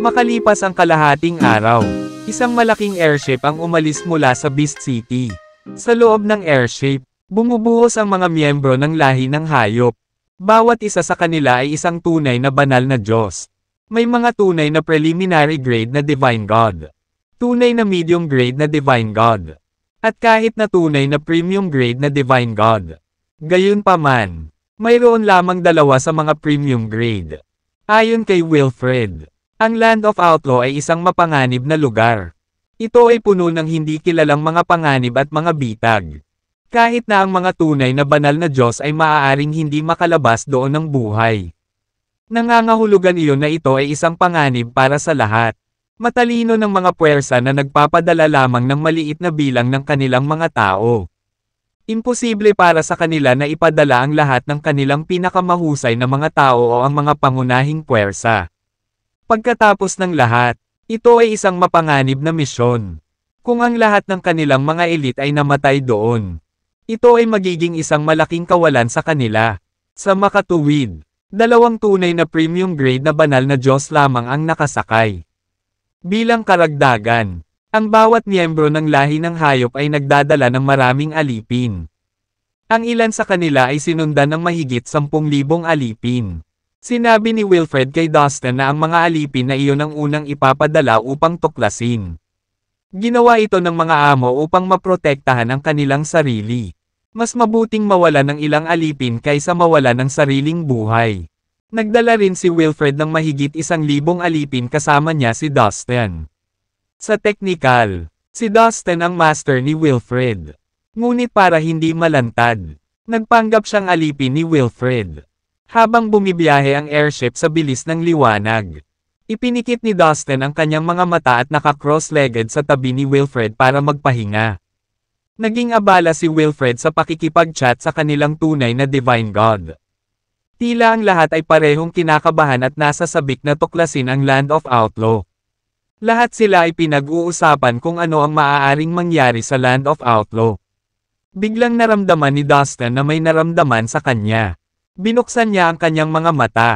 Makalipas ang kalahating araw, isang malaking airship ang umalis mula sa Beast City. Sa loob ng airship, bumubuhos ang mga miyembro ng lahi ng hayop. Bawat isa sa kanila ay isang tunay na banal na Diyos. May mga tunay na preliminary grade na Divine God. Tunay na medium grade na Divine God. At kahit na tunay na premium grade na Divine God. Gayunpaman, mayroon lamang dalawa sa mga premium grade. Ayon kay Wilfred, ang Land of Outlaw ay isang mapanganib na lugar. Ito ay puno ng hindi kilalang mga panganib at mga bitag. Kahit na ang mga tunay na banal na Diyos ay maaaring hindi makalabas doon ng buhay. Nangangahulugan iyon na ito ay isang panganib para sa lahat. Matalino ng mga puwersa na nagpapadala lamang ng maliit na bilang ng kanilang mga tao. Imposible para sa kanila na ipadala ang lahat ng kanilang pinakamahusay na mga tao o ang mga pangunahing puwersa. Pagkatapos ng lahat, ito ay isang mapanganib na misyon. Kung ang lahat ng kanilang mga elite ay namatay doon, ito ay magiging isang malaking kawalan sa kanila. Sa makatuwid, dalawang tunay na premium grade na banal na Diyos lamang ang nakasakay. Bilang karagdagan, ang bawat miyembro ng lahi ng hayop ay nagdadala ng maraming alipin. Ang ilan sa kanila ay sinundan ng mahigit 10,000 alipin. Sinabi ni Wilfred kay Dustin na ang mga alipin na iyon ang unang ipapadala upang tuklasin. Ginawa ito ng mga amo upang maprotektahan ang kanilang sarili. Mas mabuting mawala ng ilang alipin kaysa mawala ng sariling buhay. Nagdala rin si Wilfred ng mahigit isang libong alipin kasama niya si Dustin. Sa technical, si Dustin ang master ni Wilfred. Ngunit para hindi malantad, nagpanggap siyang alipin ni Wilfred. Habang bumibiyahe ang airship sa bilis ng liwanag, ipinikit ni Dustin ang kanyang mga mata at naka-cross-legged sa tabi ni Wilfred para magpahinga. Naging abala si Wilfred sa pakikipag-chat sa kanilang tunay na Divine God. Tila ang lahat ay parehong kinakabahan at nasa sabik na tuklasin ang Land of Outlaw. Lahat sila ay pinag-uusapan kung ano ang maaaring mangyari sa Land of Outlaw. Biglang naramdaman ni Dustin na may naramdaman sa kanya. Binuksan niya ang kanyang mga mata.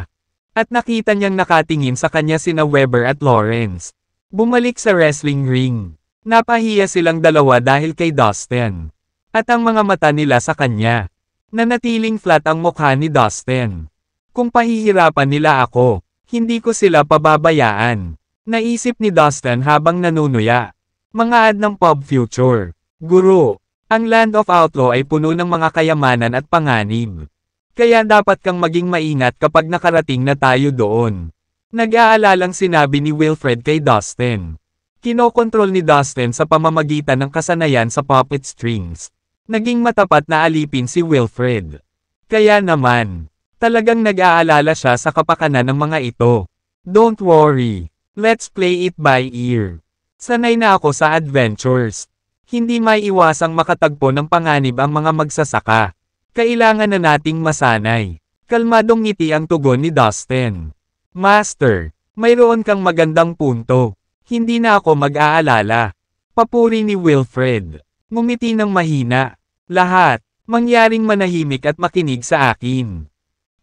At nakita niyang nakatingin sa kanya sina Weber at Lawrence. Bumalik sa wrestling ring. Napahiya silang dalawa dahil kay Dustin. At ang mga mata nila sa kanya. Nanatiling flat ang mukha ni Dustin. Kung pahihirapan nila ako, hindi ko sila pababayaan. Naisip ni Dustin habang nanunuya. Mga ad ng pub future. Guru, ang Land of Outlaw ay puno ng mga kayamanan at panganib. Kaya dapat kang maging maingat kapag nakarating na tayo doon. Nag-aalalang sinabi ni Wilfred kay Dustin. Kinokontrol ni Dustin sa pamamagitan ng kasanayan sa puppet strings. Naging matapat na alipin si Wilfred. Kaya naman, talagang nag-aalala siya sa kapakanan ng mga ito. Don't worry, Let's play it by ear. Sanay na ako sa adventures. Hindi may iwasang makatagpo ng panganib ang mga magsasaka. Kailangan na nating masanay. Kalmadong ngiti ang tugon ni Dustin. Master, mayroon kang magandang punto. Hindi na ako mag-aalala. Papuri ni Wilfred. Ngumiti ng mahina. Lahat, mangyaring manahimik at makinig sa akin.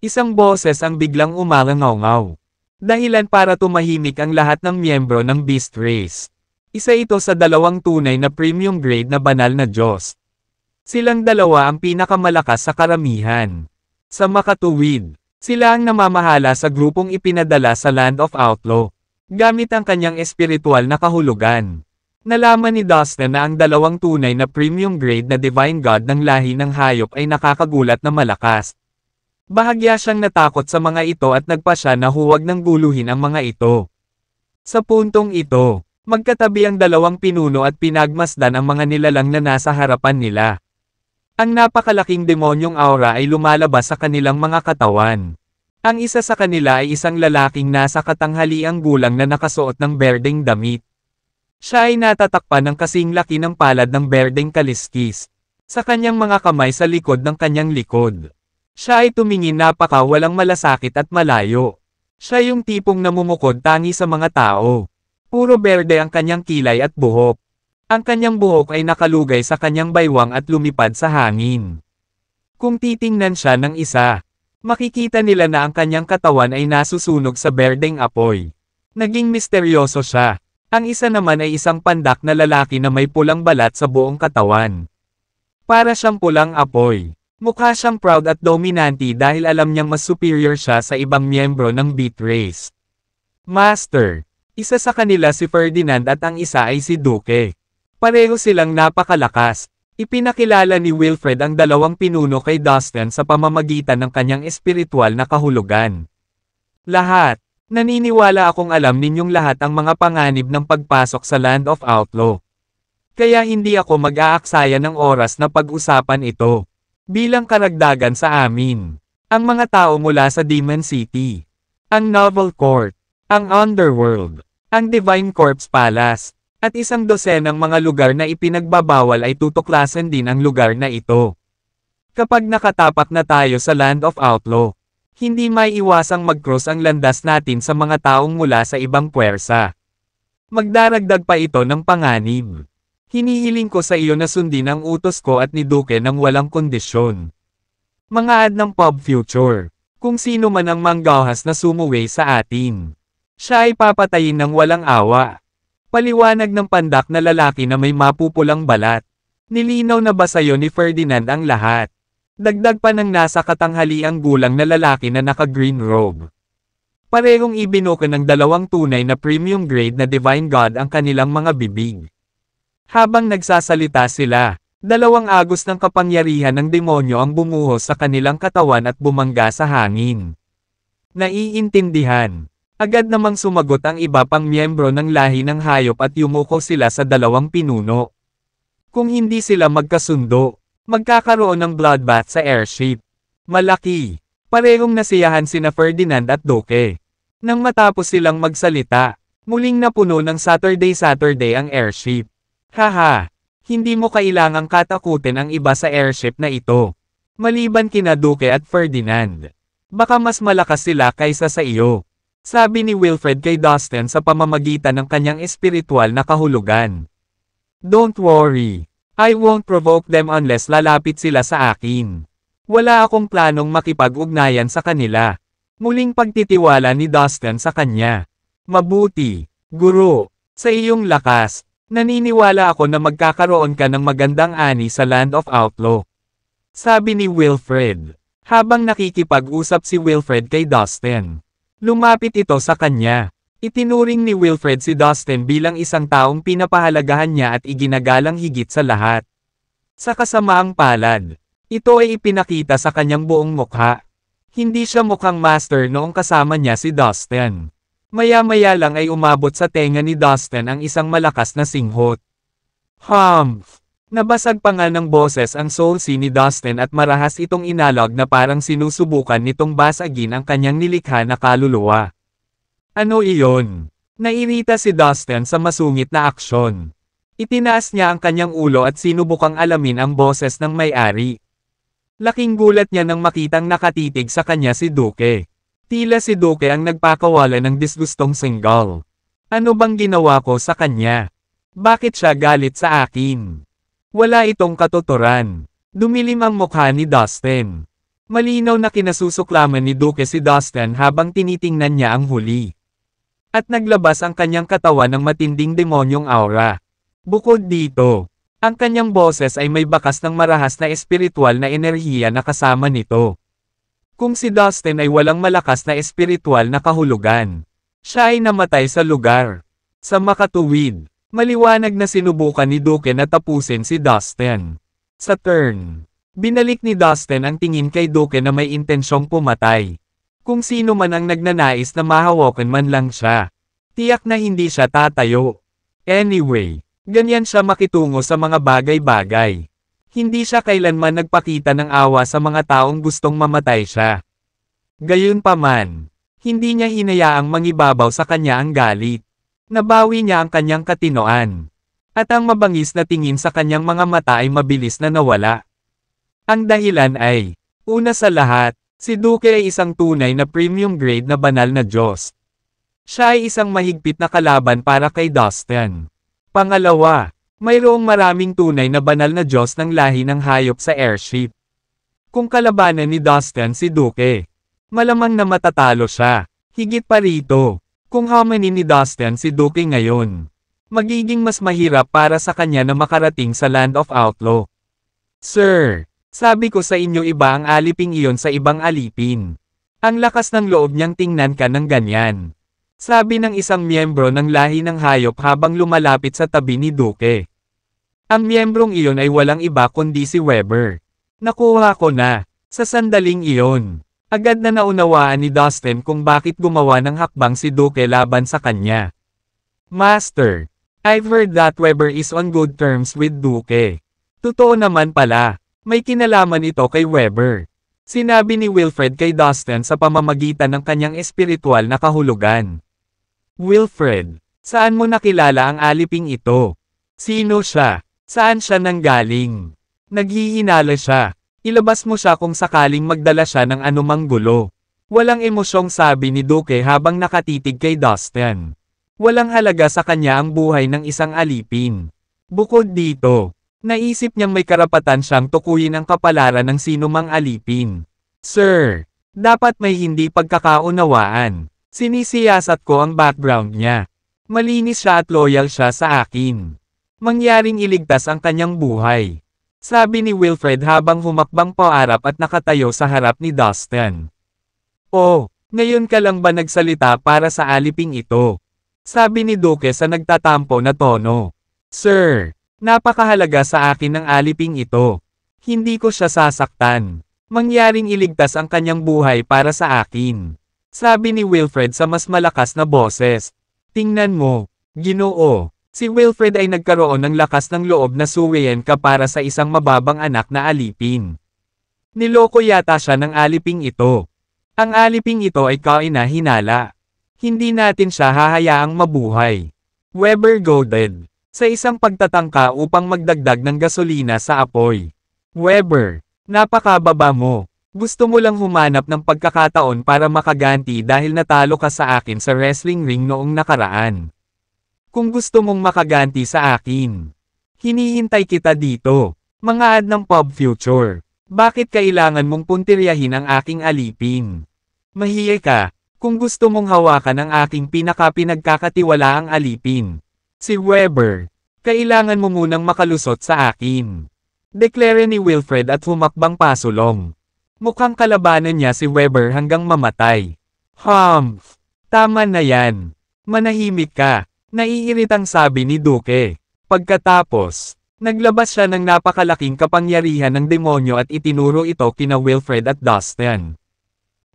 Isang boses ang biglang umalangaw-ngaw. Dahilan para tumahimik ang lahat ng miyembro ng Beast Race. Isa ito sa dalawang tunay na premium grade na banal na Diyos. Silang dalawa ang pinakamalakas sa karamihan. Sa makatuwid, sila ang namamahala sa grupong ipinadala sa Land of Outlaw. Gamit ang kanyang espiritual na kahulugan. Nalaman ni Dustin na ang dalawang tunay na premium grade na Divine God ng lahi ng hayop ay nakakagulat na malakas. Bahagya siyang natakot sa mga ito at nagpa siya na huwag nang guluhin ang mga ito. Sa puntong ito, magkatabi ang dalawang pinuno at pinagmasdan ang mga nilalang na nasa harapan nila. Ang napakalaking demonyong aura ay lumalabas sa kanilang mga katawan. Ang isa sa kanila ay isang lalaking nasa katanghaliang gulang na nakasuot ng berdeng damit. Siya ay natatakpan ng kasing laki ng palad ng berdeng kaliskis. Sa kanyang mga kamay sa likod ng kanyang likod. Siya ay tumingin napaka walang malasakit at malayo. Siya yung tipong namumukod tangi sa mga tao. Puro berde ang kanyang kilay at buhok. Ang kanyang buhok ay nakalugay sa kanyang baywang at lumipad sa hangin. Kung titingnan siya ng isa, makikita nila na ang kanyang katawan ay nasusunog sa berdeng apoy. Naging misteryoso siya. Ang isa naman ay isang pandak na lalaki na may pulang balat sa buong katawan. Para siyang pulang apoy. Mukha siyang proud at dominante dahil alam niyang mas superior siya sa ibang miyembro ng beat race. Master. Isa sa kanila si Ferdinand at ang isa ay si Duke. Pareho silang napakalakas. Ipinakilala ni Wilfred ang dalawang pinuno kay Dustin sa pamamagitan ng kanyang espiritual na kahulugan. Lahat. Naniniwala akong alam ninyong lahat ang mga panganib ng pagpasok sa Land of Outlaw. Kaya hindi ako mag-aaksaya ng oras na pag-usapan ito bilang karagdagan sa amin. Ang mga tao mula sa Demon City. Ang Novel Court. Ang Underworld. Ang Divine Corpse Palace. At isang dosen ng mga lugar na ipinagbabawal ay tutuklasan din ang lugar na ito. Kapag nakatapak na tayo sa Land of Outlaw, hindi may iwasang mag-cross ang landas natin sa mga taong mula sa ibang puwersa. Magdaragdag pa ito ng panganib. Hinihiling ko sa iyo na sundin ang utos ko at ni Duke ng walang kondisyon. Mga ad ng Pub Future. Kung sino man ang manggahas na sumuwi sa atin. Siya ay papatayin ng walang awa. Paliwanag ng pandak na lalaki na may mapupulang balat. Nilinaw na ba sa'yo ni Ferdinand ang lahat? Dagdag pa ng nasa katanghali ang gulang na lalaki na naka-green robe. Parehong ibinuka ng dalawang tunay na premium grade na Divine God ang kanilang mga bibig. Habang nagsasalita sila, dalawang agos ng kapangyarihan ng demonyo ang bumuhos sa kanilang katawan at bumangga sa hangin. Naiintindihan. Agad namang sumagot ang iba pang miyembro ng lahi ng hayop at yumuko sila sa dalawang pinuno. Kung hindi sila magkasundo, magkakaroon ng bloodbath sa airship. Malaki. Parehong nasiyahan sina Ferdinand at Duque. Nang matapos silang magsalita, muling napuno ng Saturday-Saturday ang airship. Haha! Hindi mo kailangang katakutin ang iba sa airship na ito. Maliban kina Duke at Ferdinand. Baka mas malakas sila kaysa sa iyo. Sabi ni Wilfred kay Dustin sa pamamagitan ng kanyang espiritual na kahulugan. Don't worry. I won't provoke them unless lalapit sila sa akin. Wala akong planong makipag-ugnayan sa kanila. Muling pagtitiwala ni Dustin sa kanya. Mabuti, guro, sa iyong lakas, Naniniwala ako na magkakaroon ka ng magandang ani sa Land of Outlaw. Sabi ni Wilfred. Habang nakikipag-usap si Wilfred kay Dustin. Lumapit ito sa kanya. Itinuring ni Wilfred si Dustin bilang isang taong pinapahalagahan niya at iginagalang higit sa lahat. Sa kasamaang palad, ito ay ipinakita sa kanyang buong mukha. Hindi siya mukhang master noong kasama niya si Dustin. Maya-maya lang ay umabot sa tenga ni Dustin ang isang malakas na singhot. Humph! Nabasag pa nga ng boses ang soul soulsy ni Dustin at marahas itong inalog na parang sinusubukan nitong basagin ang kanyang nilikha na kaluluwa. Ano iyon? Nairita si Dustin sa masungit na aksyon. Itinaas niya ang kanyang ulo at sinubukang alamin ang boses ng may-ari. Laking gulat niya nang makitang nakatitig sa kanya si Duke. Tila si Duke ang nagpakawala ng disgustong single. Ano bang ginawa ko sa kanya? Bakit siya galit sa akin? Wala itong katuturan. Dumilim ang mukha ni Dustin. Malinaw na kinasusuklaman ni Duke si Dustin habang tinitingnan niya ang huli. At naglabas ang kanyang katawan ng matinding demonyong aura. Bukod dito, ang kanyang boses ay may bakas ng marahas na espiritual na enerhiya na kasama nito. Kung si Dustin ay walang malakas na espiritual na kahulugan, siya ay namatay sa lugar. Sa makatuwid, maliwanag na sinubukan ni Duke na tapusin si Dustin. Sa turn, binalik ni Dustin ang tingin kay Duke na may intensyong pumatay. Kung sino man ang nagnanais na mahawakan man lang siya, tiyak na hindi siya tatayo. Anyway, ganyan siya makitungo sa mga bagay-bagay. Hindi siya kailanman nagpakita ng awa sa mga taong gustong mamatay siya. Gayunpaman, hindi niya hinayaang mangibabaw sa kanya ang galit. Nabawi niya ang kanyang katinoan. At ang mabangis na tingin sa kanyang mga mata ay mabilis na nawala. Ang dahilan ay, una sa lahat, si Duke ay isang tunay na premium grade na banal na Diyos. Siya ay isang mahigpit na kalaban para kay Dustin. Pangalawa, Mayroong maraming tunay na banal na Diyos ng lahi ng hayop sa airship. Kung kalabanan ni Dustin si Duke, malamang na matatalo siya. Higit pa rito, kung hamanin ni Dustin si Duke ngayon, magiging mas mahirap para sa kanya na makarating sa Land of Outlaw. Sir, sabi ko sa inyo iba ang aliping iyon sa ibang alipin. Ang lakas ng loob niyang tingnan ka ng ganyan. Sabi ng isang miyembro ng lahi ng hayop habang lumalapit sa tabi ni Duke. Ang miyembrong iyon ay walang iba kundi si Weber. Nakuha ko na. Sa sandaling iyon, agad na naunawaan ni Dustin kung bakit gumawa ng hakbang si Duke laban sa kanya. Master, I've heard that Weber is on good terms with Duke. Totoo naman pala, may kinalaman ito kay Weber. Sinabi ni Wilfred kay Dustin sa pamamagitan ng kanyang espiritual na kahulugan. Wilfred, saan mo nakilala ang aliping ito? Sino siya? Saan siya nanggaling? Naghihinala siya. Ilabas mo siya kung sakaling magdala siya ng anumang gulo. Walang emosyong sabi ni Duke habang nakatitig kay Dustin. Walang halaga sa kanya ang buhay ng isang alipin. Bukod dito, naisip niyang may karapatan siyang tukuyin ang kapalaran ng sinumang alipin. Sir, dapat may hindi pagkakaunawaan. Sinisiyasat ko ang background niya. Malinis siya at loyal siya sa akin mangyaring iligtas ang kanyang buhay. Sabi ni Wilfred habang humakbang paarap at nakatayo sa harap ni Dustin. Oh, ngayon ka lang ba nagsalita para sa aliping ito? Sabi ni Duke sa nagtatampo na tono. Sir, napakahalaga sa akin ang aliping ito. Hindi ko siya sasaktan. Mangyaring iligtas ang kanyang buhay para sa akin. Sabi ni Wilfred sa mas malakas na boses. Tingnan mo, ginoo, Si Wilfred ay nagkaroon ng lakas ng loob na suwiin ka para sa isang mababang anak na alipin. Niloko yata siya ng aliping ito. Ang aliping ito ay kainahinala. Hindi natin siya hahayaang mabuhay. Weber goaded. Sa isang pagtatangka upang magdagdag ng gasolina sa apoy. Weber, napakababa mo. Gusto mo lang humanap ng pagkakataon para makaganti dahil natalo ka sa akin sa wrestling ring noong nakaraan. Kung gusto mong makaganti sa akin. Hinihintay kita dito. Mga ad ng pub future. Bakit kailangan mong puntiryahin ang aking alipin? Mahiya ka, kung gusto mong hawakan ang aking pinakapinagkakatiwala ang alipin. Si Weber, kailangan mo munang makalusot sa akin. Deklare ni Wilfred at humakbang pasulong. Mukhang kalabanan niya si Weber hanggang mamatay. Humph! Tama na yan. Manahimik ka. Naiiritang sabi ni Duke. Pagkatapos, naglabas siya ng napakalaking kapangyarihan ng demonyo at itinuro ito kina Wilfred at Dustin.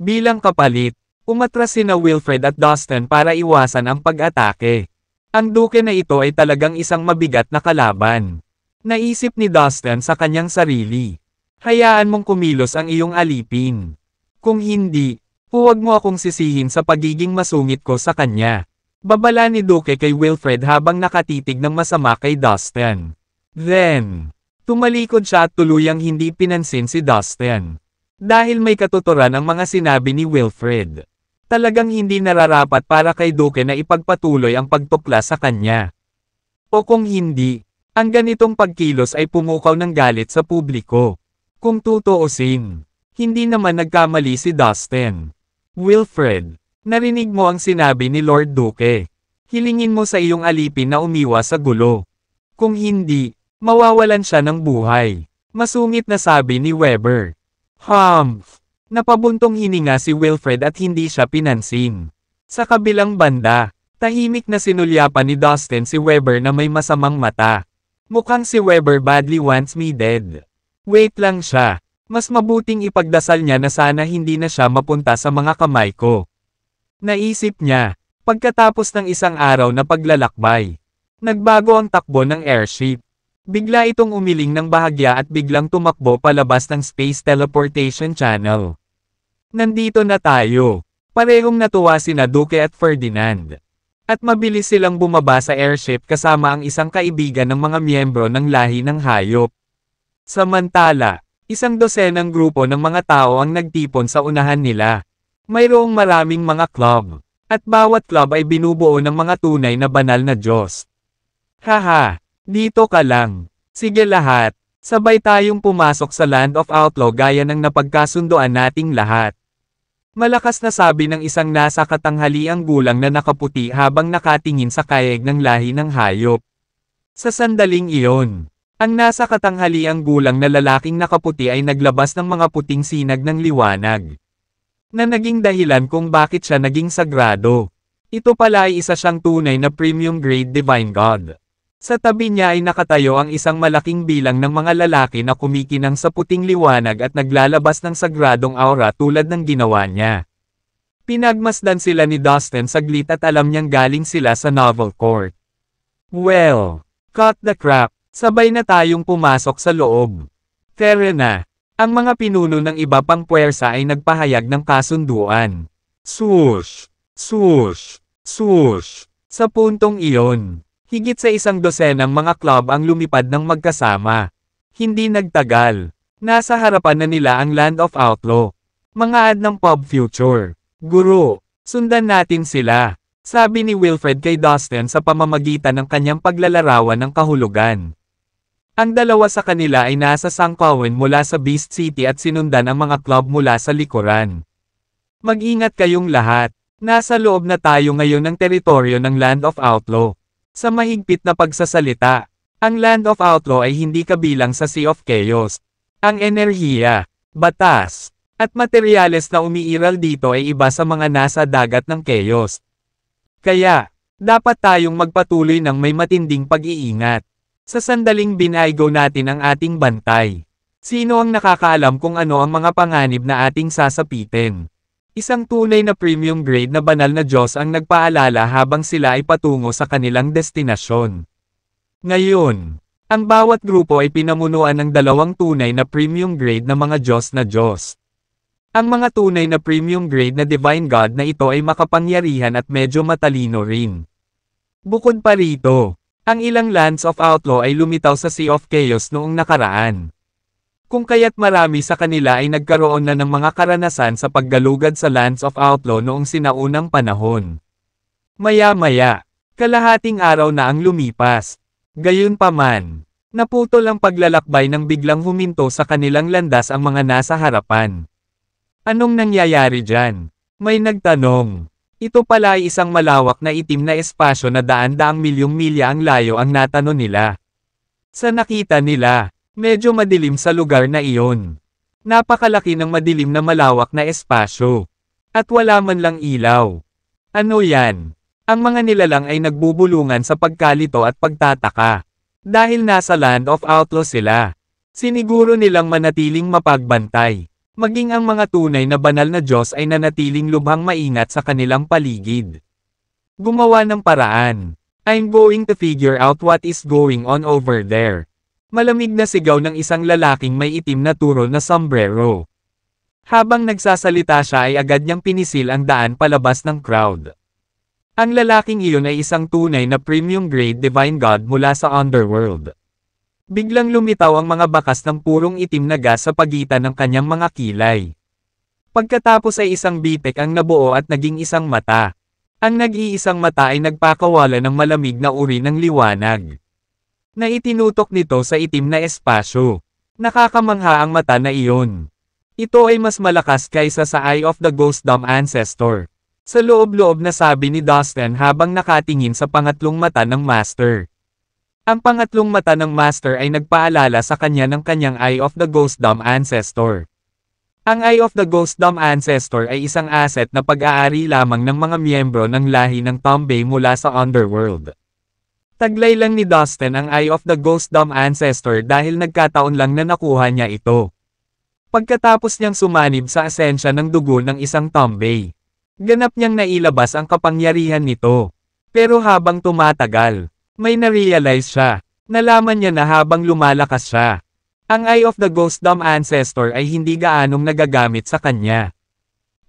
Bilang kapalit, umatras sina Wilfred at Dustin para iwasan ang pag-atake. Ang duke na ito ay talagang isang mabigat na kalaban. Naisip ni Dustin sa kanyang sarili. Hayaan mong kumilos ang iyong alipin. Kung hindi, huwag mo akong sisihin sa pagiging masungit ko sa kanya. Babala ni Duke kay Wilfred habang nakatitig ng masama kay Dustin. Then, tumalikod siya at tuluyang hindi pinansin si Dustin. Dahil may katuturan ang mga sinabi ni Wilfred. Talagang hindi nararapat para kay Duke na ipagpatuloy ang pagtukla sa kanya. O kung hindi, ang ganitong pagkilos ay pumukaw ng galit sa publiko. Kung tutuusin, hindi naman nagkamali si Dustin. Wilfred, Narinig mo ang sinabi ni Lord Duke. Hilingin mo sa iyong alipin na umiwas sa gulo. Kung hindi, mawawalan siya ng buhay. Masungit na sabi ni Weber. Humph! Napabuntong hininga si Wilfred at hindi siya pinansin. Sa kabilang banda, tahimik na sinulyapan ni Dustin si Weber na may masamang mata. Mukhang si Weber badly wants me dead. Wait lang siya. Mas mabuting ipagdasal niya na sana hindi na siya mapunta sa mga kamay ko. Naisip niya, pagkatapos ng isang araw na paglalakbay. Nagbago ang takbo ng airship. Bigla itong umiling ng bahagya at biglang tumakbo palabas ng Space Teleportation Channel. Nandito na tayo. Parehong natuwa sina Duke at Ferdinand. At mabilis silang bumaba sa airship kasama ang isang kaibigan ng mga miyembro ng lahi ng hayop. Samantala, isang dosenang grupo ng mga tao ang nagtipon sa unahan nila. Mayroong maraming mga club, at bawat club ay binubuo ng mga tunay na banal na Diyos. Haha, dito ka lang. Sige lahat, sabay tayong pumasok sa Land of Outlaw gaya ng napagkasundoan nating lahat. Malakas na sabi ng isang nasa katanghaliang gulang na nakaputi habang nakatingin sa kayeg ng lahi ng hayop. Sa sandaling iyon, ang nasa katanghaliang gulang na lalaking nakaputi ay naglabas ng mga puting sinag ng liwanag na naging dahilan kung bakit siya naging sagrado. Ito pala ay isa siyang tunay na premium grade divine god. Sa tabi niya ay nakatayo ang isang malaking bilang ng mga lalaki na kumikinang sa puting liwanag at naglalabas ng sagradong aura tulad ng ginawa niya. Pinagmasdan sila ni Dustin saglit at alam niyang galing sila sa novel court. Well, cut the crap, sabay na tayong pumasok sa loob. Tara na. Ang mga pinuno ng iba pang puwersa ay nagpahayag ng kasunduan. Sush! Sush! Sush! Sa puntong iyon, higit sa isang dosenang mga club ang lumipad ng magkasama. Hindi nagtagal. Nasa harapan na nila ang Land of Outlaw. Mga ad ng Pub Future. Guru, sundan natin sila. Sabi ni Wilfred kay Dustin sa pamamagitan ng kanyang paglalarawan ng kahulugan. Ang dalawa sa kanila ay nasa sangkawan mula sa Beast City at sinundan ang mga club mula sa likuran. Mag-ingat kayong lahat. Nasa loob na tayo ngayon ng teritoryo ng Land of Outlaw. Sa mahigpit na pagsasalita, ang Land of Outlaw ay hindi kabilang sa Sea of Chaos. Ang enerhiya, batas, at materyales na umiiral dito ay iba sa mga nasa dagat ng Chaos. Kaya, dapat tayong magpatuloy ng may matinding pag-iingat. Sa sandaling binaygo natin ang ating bantay. Sino ang nakakaalam kung ano ang mga panganib na ating sasapitin? Isang tunay na premium grade na banal na Diyos ang nagpaalala habang sila ay patungo sa kanilang destinasyon. Ngayon, ang bawat grupo ay pinamunuan ng dalawang tunay na premium grade na mga Diyos na Diyos. Ang mga tunay na premium grade na Divine God na ito ay makapangyarihan at medyo matalino rin. Bukod pa rito, ang ilang Lands of Outlaw ay lumitaw sa Sea of Chaos noong nakaraan. Kung kaya't marami sa kanila ay nagkaroon na ng mga karanasan sa paggalugad sa Lands of Outlaw noong sinaunang panahon. Maya-maya, kalahating araw na ang lumipas. Gayunpaman, naputol ang paglalakbay nang biglang huminto sa kanilang landas ang mga nasa harapan. Anong nangyayari dyan? May nagtanong. Ito pala ay isang malawak na itim na espasyo na daan-daang milyong milya ang layo ang natano nila. Sa nakita nila, medyo madilim sa lugar na iyon. Napakalaki ng madilim na malawak na espasyo. At wala man lang ilaw. Ano yan? Ang mga nilalang ay nagbubulungan sa pagkalito at pagtataka. Dahil nasa Land of Outlaw sila. Siniguro nilang manatiling mapagbantay. Maging ang mga tunay na banal na Diyos ay nanatiling lubhang maingat sa kanilang paligid. Gumawa ng paraan. I'm going to figure out what is going on over there. Malamig na sigaw ng isang lalaking may itim na turo na sombrero. Habang nagsasalita siya ay agad niyang pinisil ang daan palabas ng crowd. Ang lalaking iyon ay isang tunay na premium grade divine god mula sa underworld. Biglang lumitaw ang mga bakas ng purong itim na gas sa pagitan ng kanyang mga kilay. Pagkatapos ay isang bitek ang nabuo at naging isang mata. Ang nag-iisang mata ay nagpakawala ng malamig na uri ng liwanag. Na itinutok nito sa itim na espasyo. Nakakamangha ang mata na iyon. Ito ay mas malakas kaysa sa Eye of the Ghost Dumb Ancestor. Sa loob-loob na sabi ni Dustin habang nakatingin sa pangatlong mata ng Master. Ang pangatlong mata ng Master ay nagpaalala sa kanya ng kanyang Eye of the Ghost Dom Ancestor. Ang Eye of the Ghost Dom Ancestor ay isang asset na pag-aari lamang ng mga miyembro ng lahi ng Tombay mula sa Underworld. Taglay lang ni Dustin ang Eye of the Ghost Dom Ancestor dahil nagkataon lang na nakuha niya ito. Pagkatapos niyang sumanib sa asensya ng dugo ng isang Tombay, ganap niyang nailabas ang kapangyarihan nito. Pero habang tumatagal, may narealize siya. Nalaman niya na habang lumalakas siya. Ang Eye of the Ghost Dom Ancestor ay hindi gaanong nagagamit sa kanya.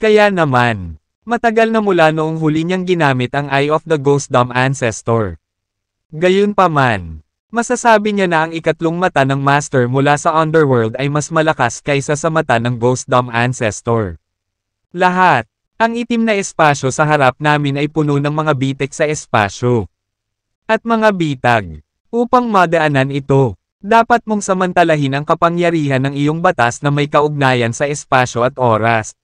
Kaya naman, matagal na mula noong huli niyang ginamit ang Eye of the Ghost Dom Ancestor. Gayunpaman, Masasabi niya na ang ikatlong mata ng Master mula sa Underworld ay mas malakas kaysa sa mata ng Ghost Dom Ancestor. Lahat. Ang itim na espasyo sa harap namin ay puno ng mga bitik sa espasyo at mga bitag. Upang madaanan ito, dapat mong samantalahin ang kapangyarihan ng iyong batas na may kaugnayan sa espasyo at oras.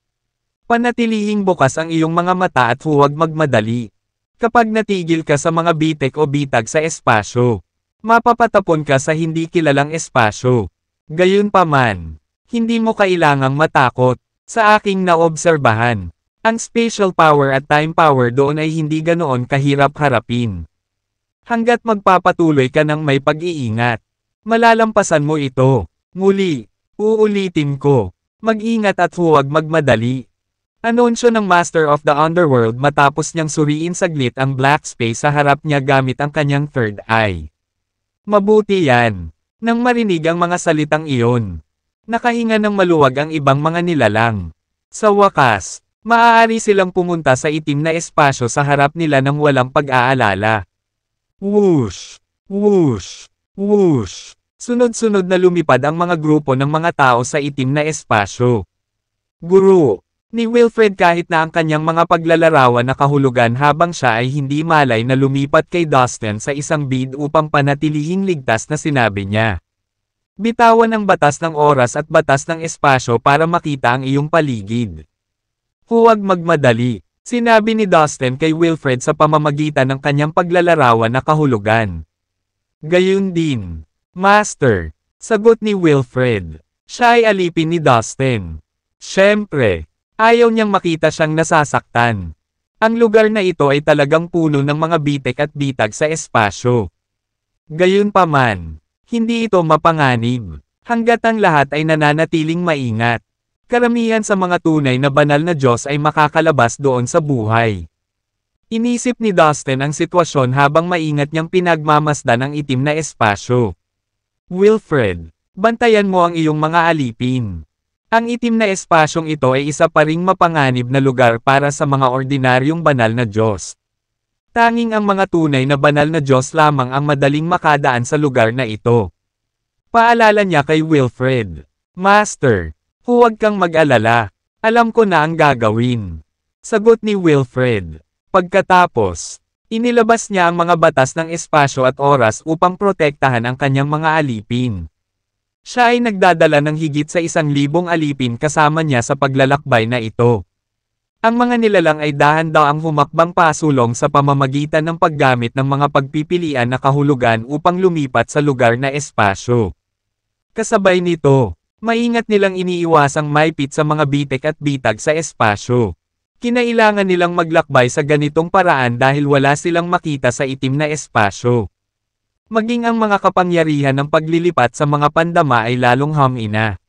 Panatilihing bukas ang iyong mga mata at huwag magmadali. Kapag natigil ka sa mga bitek o bitag sa espasyo, mapapatapon ka sa hindi kilalang espasyo. Gayunpaman, hindi mo kailangang matakot. Sa aking naobserbahan, ang spatial power at time power doon ay hindi ganoon kahirap harapin. Hanggat magpapatuloy ka ng may pag-iingat, malalampasan mo ito. Muli, uulitin ko, mag-ingat at huwag magmadali. Anonsyo ng Master of the Underworld matapos niyang suriin saglit ang black space sa harap niya gamit ang kanyang third eye. Mabuti yan. Nang marinig ang mga salitang iyon, nakahinga ng maluwag ang ibang mga nilalang. Sa wakas, maaari silang pumunta sa itim na espasyo sa harap nila ng walang pag-aalala. Whoosh! Whoosh! Whoosh! Sunod-sunod na lumipad ang mga grupo ng mga tao sa itim na espasyo. Guru! Ni Wilfred kahit na ang kanyang mga paglalarawan na kahulugan habang siya ay hindi malay na lumipat kay Dustin sa isang bid upang panatilihing ligtas na sinabi niya. Bitawan ang batas ng oras at batas ng espasyo para makita ang iyong paligid. Huwag magmadali. Sinabi ni Dustin kay Wilfred sa pamamagitan ng kanyang paglalarawan na kahulugan. Gayun din, Master, sagot ni Wilfred. Siya ay alipin ni Dustin. Siyempre, ayaw niyang makita siyang nasasaktan. Ang lugar na ito ay talagang puno ng mga bitek at bitag sa espasyo. Gayunpaman, hindi ito mapanganib, hanggat ang lahat ay nananatiling maingat. Karamihan sa mga tunay na banal na Diyos ay makakalabas doon sa buhay. Inisip ni Dustin ang sitwasyon habang maingat niyang pinagmamasdan ang itim na espasyo. Wilfred, bantayan mo ang iyong mga alipin. Ang itim na espasyong ito ay isa pa ring mapanganib na lugar para sa mga ordinaryong banal na Diyos. Tanging ang mga tunay na banal na Diyos lamang ang madaling makadaan sa lugar na ito. Paalala niya kay Wilfred, Master, Huwag kang mag-alala. Alam ko na ang gagawin. Sagot ni Wilfred. Pagkatapos, inilabas niya ang mga batas ng espasyo at oras upang protektahan ang kanyang mga alipin. Siya ay nagdadala ng higit sa isang libong alipin kasama niya sa paglalakbay na ito. Ang mga nilalang ay dahan daw ang humakbang pasulong sa pamamagitan ng paggamit ng mga pagpipilian na kahulugan upang lumipat sa lugar na espasyo. Kasabay nito, Maingat nilang iniiwasang maipit sa mga bitek at bitag sa espasyo. Kinailangan nilang maglakbay sa ganitong paraan dahil wala silang makita sa itim na espasyo. Maging ang mga kapangyarihan ng paglilipat sa mga pandama ay lalong hamina.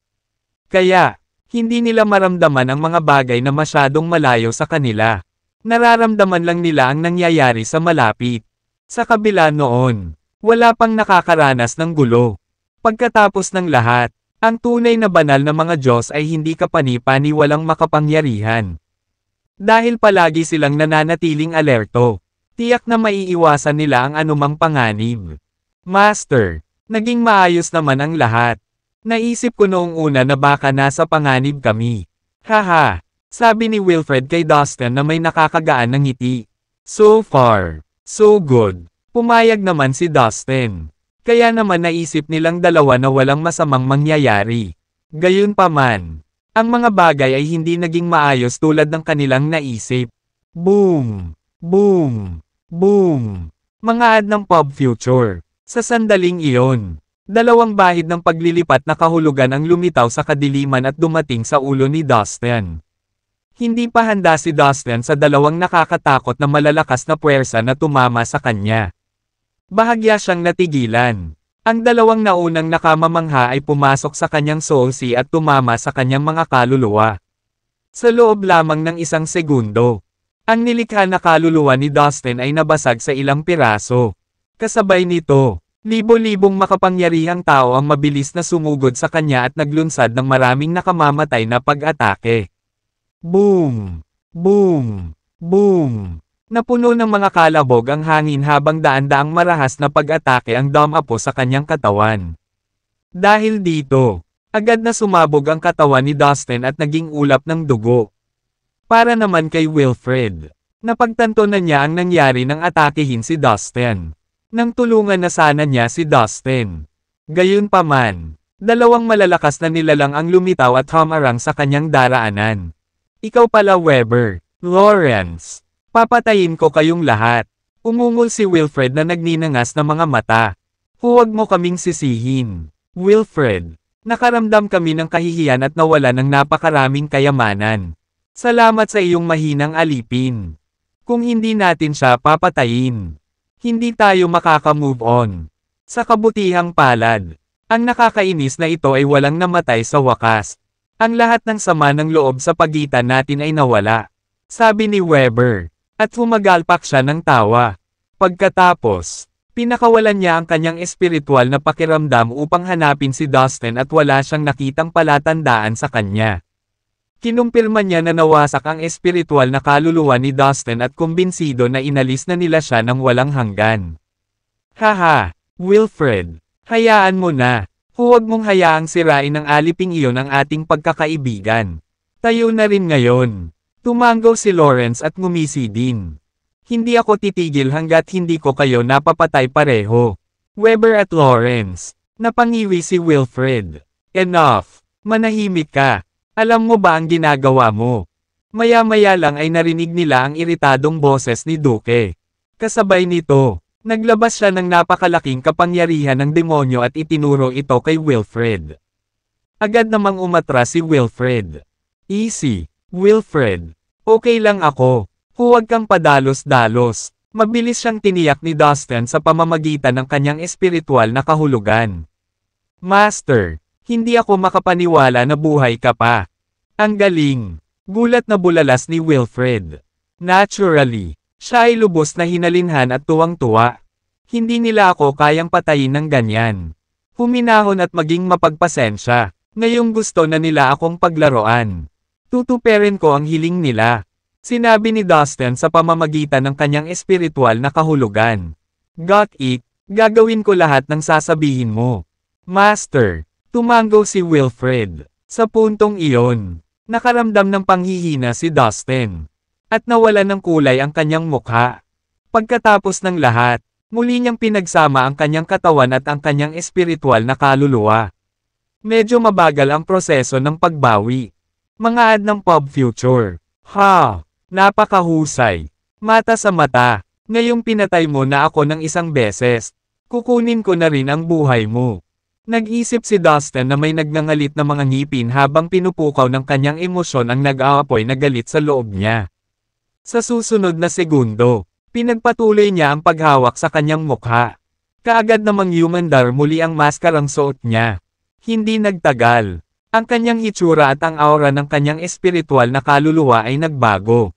Kaya, hindi nila maramdaman ang mga bagay na masyadong malayo sa kanila. Nararamdaman lang nila ang nangyayari sa malapit. Sa kabila noon, wala pang nakakaranas ng gulo. Pagkatapos ng lahat, ang tunay na banal na mga Diyos ay hindi kapani-pani walang makapangyarihan. Dahil palagi silang nananatiling alerto, tiyak na maiiwasan nila ang anumang panganib. Master, naging maayos naman ang lahat. Naisip ko noong una na baka nasa panganib kami. Haha, sabi ni Wilfred kay Dustin na may nakakagaan ng ngiti. So far, so good. Pumayag naman si Dustin. Kaya naman naisip nilang dalawa na walang masamang mangyayari. Gayunpaman, ang mga bagay ay hindi naging maayos tulad ng kanilang naisip. Boom! Boom! Boom! Mga ad ng pub future. Sa sandaling iyon, dalawang bahid ng paglilipat na kahulugan ang lumitaw sa kadiliman at dumating sa ulo ni Dustin. Hindi pa handa si Dustin sa dalawang nakakatakot na malalakas na puwersa na tumama sa kanya bahagya siyang natigilan. Ang dalawang naunang nakamamangha ay pumasok sa kanyang soulsi at tumama sa kanyang mga kaluluwa. Sa loob lamang ng isang segundo, ang nilikha na kaluluwa ni Dustin ay nabasag sa ilang piraso. Kasabay nito, libo-libong makapangyarihang tao ang mabilis na sumugod sa kanya at naglunsad ng maraming nakamamatay na pag-atake. Boom! Boom! Boom! Napuno ng mga kalabog ang hangin habang daan-daang marahas na pag-atake ang domapo sa kanyang katawan. Dahil dito, agad na sumabog ang katawan ni Dustin at naging ulap ng dugo. Para naman kay Wilfred, napagtanto na niya ang nangyari nang atakehin si Dustin. Nang tulungan na sana niya si Dustin. Gayunpaman, dalawang malalakas na nilalang ang lumitaw at hamarang sa kanyang daraanan. Ikaw pala Weber, Lawrence. Papatayin ko kayong lahat. Umungol si Wilfred na nagninangas ng mga mata. Huwag mo kaming sisihin. Wilfred, nakaramdam kami ng kahihiyan at nawala ng napakaraming kayamanan. Salamat sa iyong mahinang alipin. Kung hindi natin siya papatayin, hindi tayo makaka-move on. Sa kabutihang palad, ang nakakainis na ito ay walang namatay sa wakas. Ang lahat ng sama ng loob sa pagitan natin ay nawala. Sabi ni Weber, at humagalpak siya ng tawa. Pagkatapos, pinakawalan niya ang kanyang espiritual na pakiramdam upang hanapin si Dustin at wala siyang nakitang palatandaan sa kanya. Kinumpirma niya na nawasak ang espiritual na kaluluwa ni Dustin at kumbinsido na inalis na nila siya ng walang hanggan. Haha, Wilfred, hayaan mo na. Huwag mong hayaang sirain ng aliping iyon ang ating pagkakaibigan. Tayo na rin ngayon. Tumanggo si Lawrence at ngumisi din. Hindi ako titigil hanggat hindi ko kayo napapatay pareho. Weber at Lawrence. Napangiwi si Wilfred. Enough. Manahimik ka. Alam mo ba ang ginagawa mo? Maya-maya lang ay narinig nila ang iritadong boses ni Duke. Kasabay nito, naglabas siya ng napakalaking kapangyarihan ng demonyo at itinuro ito kay Wilfred. Agad namang umatras si Wilfred. Easy. Wilfred. Okay lang ako. Huwag kang padalos-dalos. Mabilis siyang tiniyak ni Dustin sa pamamagitan ng kanyang espiritual na kahulugan. Master, hindi ako makapaniwala na buhay ka pa. Ang galing. Gulat na bulalas ni Wilfred. Naturally, siya ay lubos na hinalinhan at tuwang-tuwa. Hindi nila ako kayang patayin ng ganyan. Huminahon at maging mapagpasensya. Ngayong gusto na nila akong paglaruan. Tutuperin ko ang hiling nila. Sinabi ni Dustin sa pamamagitan ng kanyang espiritual na kahulugan. Got it, gagawin ko lahat ng sasabihin mo. Master, tumango si Wilfred. Sa puntong iyon, nakaramdam ng panghihina si Dustin. At nawala ng kulay ang kanyang mukha. Pagkatapos ng lahat, muli niyang pinagsama ang kanyang katawan at ang kanyang espiritual na kaluluwa. Medyo mabagal ang proseso ng pagbawi. Mga ad ng Pub Future. Ha! Napakahusay. Mata sa mata. Ngayong pinatay mo na ako ng isang beses. Kukunin ko na rin ang buhay mo. Nag-isip si Dustin na may nagnangalit na mga ngipin habang pinupukaw ng kanyang emosyon ang nag-aapoy na galit sa loob niya. Sa susunod na segundo, pinagpatuloy niya ang paghawak sa kanyang mukha. Kaagad namang humandar muli ang maskarang suot niya. Hindi nagtagal, ang kanyang itsura at ang aura ng kanyang espiritual na kaluluwa ay nagbago.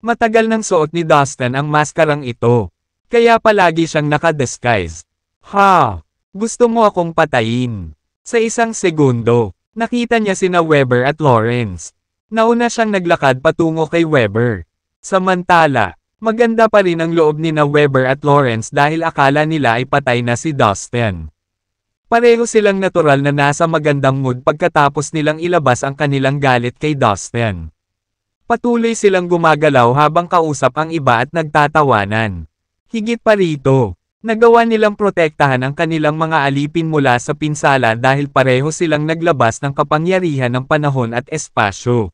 Matagal nang suot ni Dustin ang maskarang ito. Kaya palagi siyang naka-disguise. Ha! Gusto mo akong patayin. Sa isang segundo, nakita niya sina Weber at Lawrence. Nauna siyang naglakad patungo kay Weber. Samantala, maganda pa rin ang loob ni na Weber at Lawrence dahil akala nila ay patay na si Dustin. Pareho silang natural na nasa magandang mood pagkatapos nilang ilabas ang kanilang galit kay Dustin. Patuloy silang gumagalaw habang kausap ang iba at nagtatawanan. Higit pa rito, nagawa nilang protektahan ang kanilang mga alipin mula sa pinsala dahil pareho silang naglabas ng kapangyarihan ng panahon at espasyo.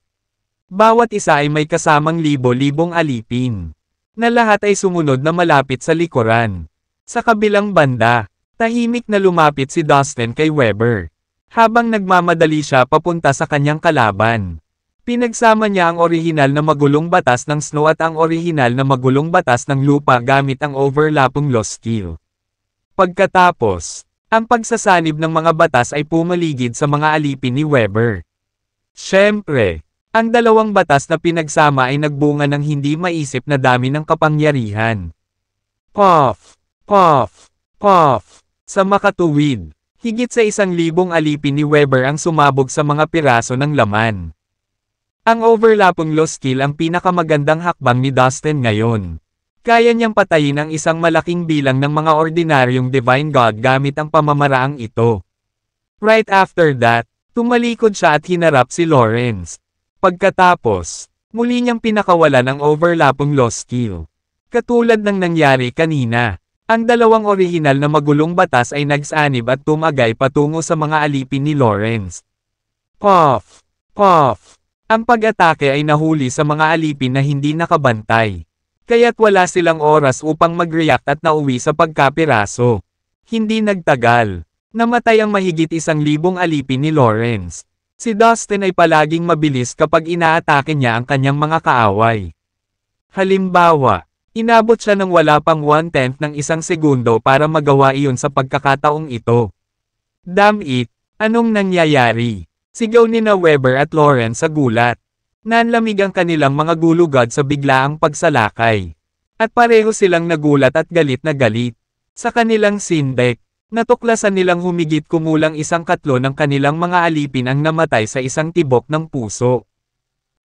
Bawat isa ay may kasamang libo-libong alipin na lahat ay sumunod na malapit sa likuran. Sa kabilang banda, Tahimik na lumapit si Dustin kay Weber. Habang nagmamadali siya papunta sa kanyang kalaban. Pinagsama niya ang orihinal na magulong batas ng snow at ang orihinal na magulong batas ng lupa gamit ang overlapping low skill. Pagkatapos, ang pagsasanib ng mga batas ay pumaligid sa mga alipin ni Weber. Siyempre, ang dalawang batas na pinagsama ay nagbunga ng hindi maisip na dami ng kapangyarihan. Puff! Puff! Puff! Sa makatuwid, higit sa isang libong alipin ni Weber ang sumabog sa mga piraso ng laman. Ang overlapping low skill ang pinakamagandang hakbang ni Dustin ngayon. Kaya niyang patayin ang isang malaking bilang ng mga ordinaryong Divine God gamit ang pamamaraang ito. Right after that, tumalikod siya at hinarap si Lawrence. Pagkatapos, muli niyang pinakawalan ang overlapping low skill. Katulad ng nangyari kanina. Ang dalawang orihinal na magulong batas ay nagsanib at tumagay patungo sa mga alipin ni Lawrence. Puff! Puff! Ang pag-atake ay nahuli sa mga alipin na hindi nakabantay. Kaya't wala silang oras upang mag-react at nauwi sa pagkapiraso. Hindi nagtagal. Namatay ang mahigit isang libong alipin ni Lawrence. Si Dustin ay palaging mabilis kapag inaatake niya ang kanyang mga kaaway. Halimbawa, Inabot siya ng wala pang one-tenth ng isang segundo para magawa iyon sa pagkakataong ito. Damn it! Anong nangyayari? Sigaw ni na Weber at Lauren sa gulat. Nanlamig ang kanilang mga gulugad sa biglaang pagsalakay. At pareho silang nagulat at galit na galit. Sa kanilang sindek, natuklasan nilang humigit kumulang isang katlo ng kanilang mga alipin ang namatay sa isang tibok ng puso.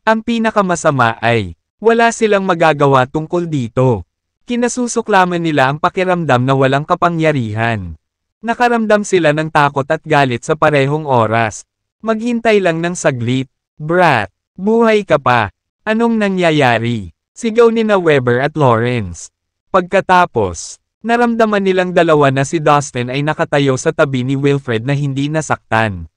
Ang pinakamasama ay, wala silang magagawa tungkol dito. Kinasusuklaman nila ang pakiramdam na walang kapangyarihan. Nakaramdam sila ng takot at galit sa parehong oras. Maghintay lang ng saglit. Brat, buhay ka pa. Anong nangyayari? Sigaw ni na Weber at Lawrence. Pagkatapos, naramdaman nilang dalawa na si Dustin ay nakatayo sa tabi ni Wilfred na hindi nasaktan.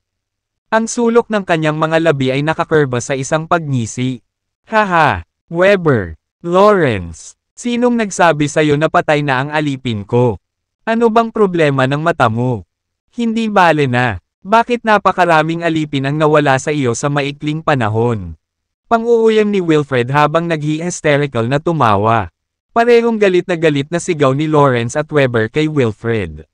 Ang sulok ng kanyang mga labi ay nakakurba sa isang pagngisi. Haha! Weber, Lawrence, sinong nagsabi sa'yo na patay na ang alipin ko? Ano bang problema ng mata mo? Hindi bale na, bakit napakaraming alipin ang nawala sa iyo sa maikling panahon? Panguuyam ni Wilfred habang naghi-hysterical na tumawa. Parehong galit na galit na sigaw ni Lawrence at Weber kay Wilfred.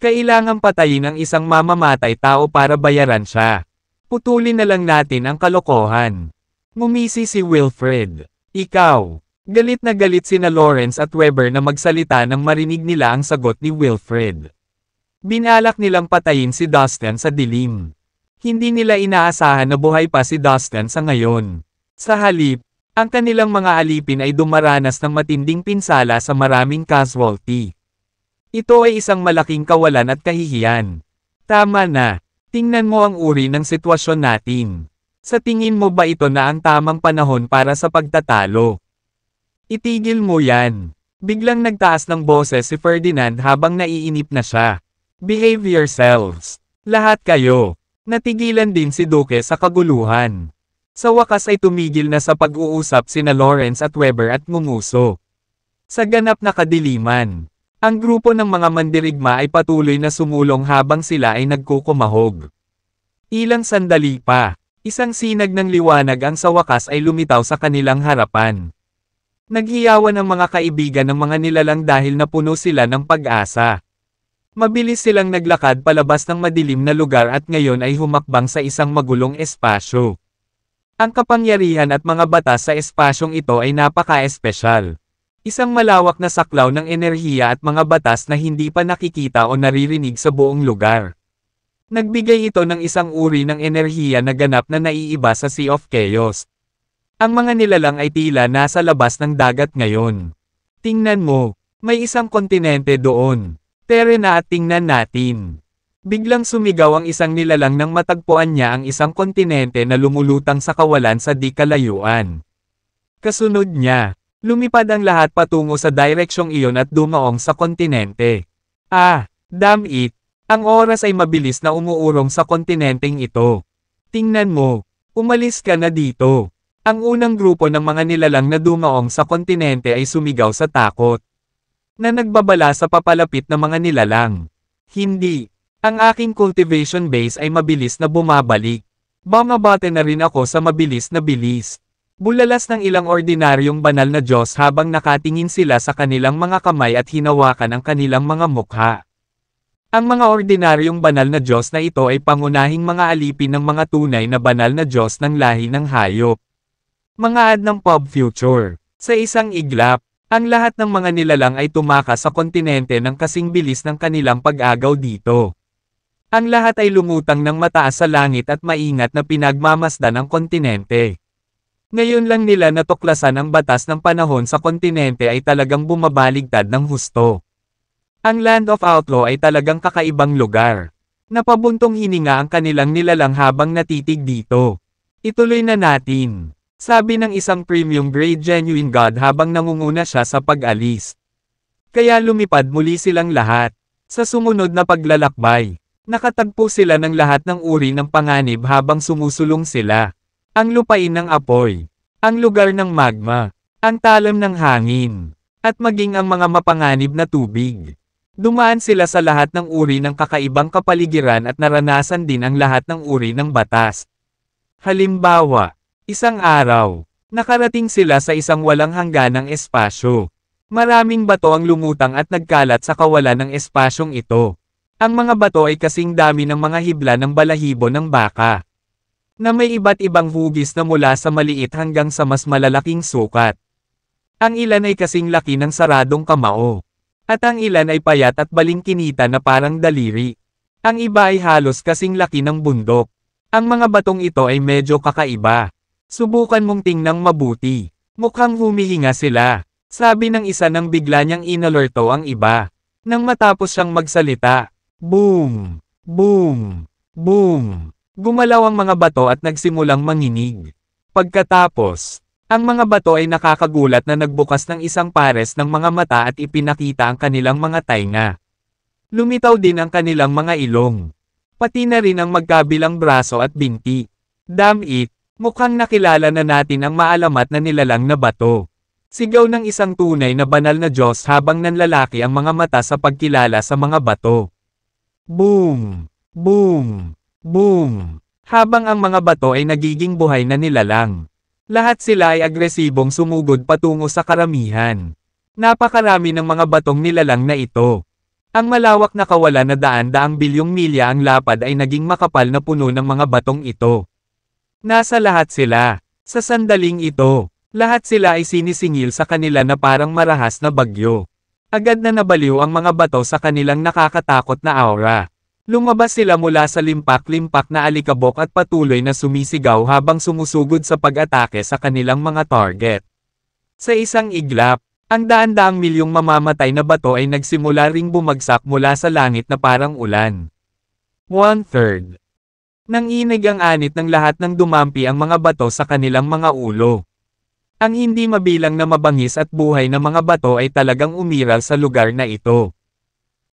Kailangang patayin ang isang mamamatay tao para bayaran siya. Putulin na lang natin ang kalokohan. Ngumisi si Wilfred. Ikaw! Galit na galit sina Lawrence at Weber na magsalita nang marinig nila ang sagot ni Wilfred. Binalak nilang patayin si Dustin sa dilim. Hindi nila inaasahan na buhay pa si Dustin sa ngayon. Sa halip, ang kanilang mga alipin ay dumaranas ng matinding pinsala sa maraming casualty. Ito ay isang malaking kawalan at kahihiyan. Tama na, tingnan mo ang uri ng sitwasyon natin. Sa tingin mo ba ito na ang tamang panahon para sa pagtatalo? Itigil mo yan. Biglang nagtaas ng boses si Ferdinand habang naiinip na siya. Behave yourselves. Lahat kayo. Natigilan din si Duke sa kaguluhan. Sa wakas ay tumigil na sa pag-uusap sina Lawrence at Weber at ngumuso. Sa ganap na kadiliman, ang grupo ng mga mandirigma ay patuloy na sumulong habang sila ay nagkukumahog. Ilang sandali pa, Isang sinag ng liwanag ang sa wakas ay lumitaw sa kanilang harapan. Naghiyawan ang mga kaibigan ng mga nilalang dahil napuno sila ng pag-asa. Mabilis silang naglakad palabas ng madilim na lugar at ngayon ay humakbang sa isang magulong espasyo. Ang kapangyarihan at mga batas sa espasyong ito ay napaka-espesyal. Isang malawak na saklaw ng enerhiya at mga batas na hindi pa nakikita o naririnig sa buong lugar. Nagbigay ito ng isang uri ng enerhiya na ganap na naiiba sa Sea of Chaos. Ang mga nilalang ay tila nasa labas ng dagat ngayon. Tingnan mo, may isang kontinente doon. Tere na at tingnan natin. Biglang sumigaw ang isang nilalang nang matagpuan niya ang isang kontinente na lumulutang sa kawalan sa di kalayuan. Kasunod niya, lumipad ang lahat patungo sa direksyong iyon at dumaong sa kontinente. Ah, damn it, ang oras ay mabilis na umuurong sa kontinenteng ito. Tingnan mo, umalis ka na dito. Ang unang grupo ng mga nilalang na dumaong sa kontinente ay sumigaw sa takot. Na nagbabala sa papalapit na mga nilalang. Hindi. Ang aking cultivation base ay mabilis na bumabalik. Bumabate na rin ako sa mabilis na bilis. Bulalas ng ilang ordinaryong banal na Diyos habang nakatingin sila sa kanilang mga kamay at hinawakan ang kanilang mga mukha. Ang mga ordinaryong banal na Diyos na ito ay pangunahing mga alipin ng mga tunay na banal na Diyos ng lahi ng hayop. Mga ad ng pop future. Sa isang iglap, ang lahat ng mga nilalang ay tumaka sa kontinente ng kasing bilis ng kanilang pag-agaw dito. Ang lahat ay lumutang ng mataas sa langit at maingat na pinagmamasdan ang kontinente. Ngayon lang nila natuklasan ang batas ng panahon sa kontinente ay talagang bumabaligtad ng husto. Ang Land of Outlaw ay talagang kakaibang lugar. Napabuntong hininga ang kanilang nilalang habang natitig dito. Ituloy na natin. Sabi ng isang premium grade genuine god habang nangunguna siya sa pag-alis. Kaya lumipad muli silang lahat. Sa sumunod na paglalakbay, nakatagpo sila ng lahat ng uri ng panganib habang sumusulong sila. Ang lupain ng apoy, ang lugar ng magma, ang talam ng hangin, at maging ang mga mapanganib na tubig. Dumaan sila sa lahat ng uri ng kakaibang kapaligiran at naranasan din ang lahat ng uri ng batas. Halimbawa, isang araw, nakarating sila sa isang walang hangganang espasyo. Maraming bato ang lumutang at nagkalat sa kawalan ng espasyong ito. Ang mga bato ay kasing dami ng mga hibla ng balahibo ng baka na may iba't ibang hugis na mula sa maliit hanggang sa mas malalaking sukat. Ang ilan ay kasing laki ng saradong kamao. At ang ilan ay payat at balingkinita na parang daliri. Ang iba ay halos kasing laki ng bundok. Ang mga batong ito ay medyo kakaiba. Subukan mong tingnang mabuti. Mukhang humihinga sila. Sabi ng isa nang bigla niyang inalerto ang iba. Nang matapos siyang magsalita. Boom! Boom! Boom! Gumalaw ang mga bato at nagsimulang manginig. Pagkatapos, ang mga bato ay nakakagulat na nagbukas ng isang pares ng mga mata at ipinakita ang kanilang mga tainga. Lumitaw din ang kanilang mga ilong. Pati na rin ang magkabilang braso at binti. Damn it, mukhang nakilala na natin ang maalamat na nilalang na bato. Sigaw ng isang tunay na banal na Diyos habang nanlalaki ang mga mata sa pagkilala sa mga bato. Boom! Boom! Boom! Habang ang mga bato ay nagiging buhay na nilalang. Lahat sila ay agresibong sumugod patungo sa karamihan. Napakarami ng mga batong nilalang na ito. Ang malawak na kawalan na daan-daang bilyong milya ang lapad ay naging makapal na puno ng mga batong ito. Nasa lahat sila. Sa sandaling ito, lahat sila ay sinisingil sa kanila na parang marahas na bagyo. Agad na nabaliw ang mga bato sa kanilang nakakatakot na aura. Lumabas sila mula sa limpak-limpak na alikabok at patuloy na sumisigaw habang sumusugod sa pag-atake sa kanilang mga target. Sa isang iglap, ang daan-daang milyong mamamatay na bato ay nagsimula ring bumagsak mula sa langit na parang ulan. One-third. Nang inig ang anit ng lahat ng dumampi ang mga bato sa kanilang mga ulo. Ang hindi mabilang na mabangis at buhay na mga bato ay talagang umiral sa lugar na ito.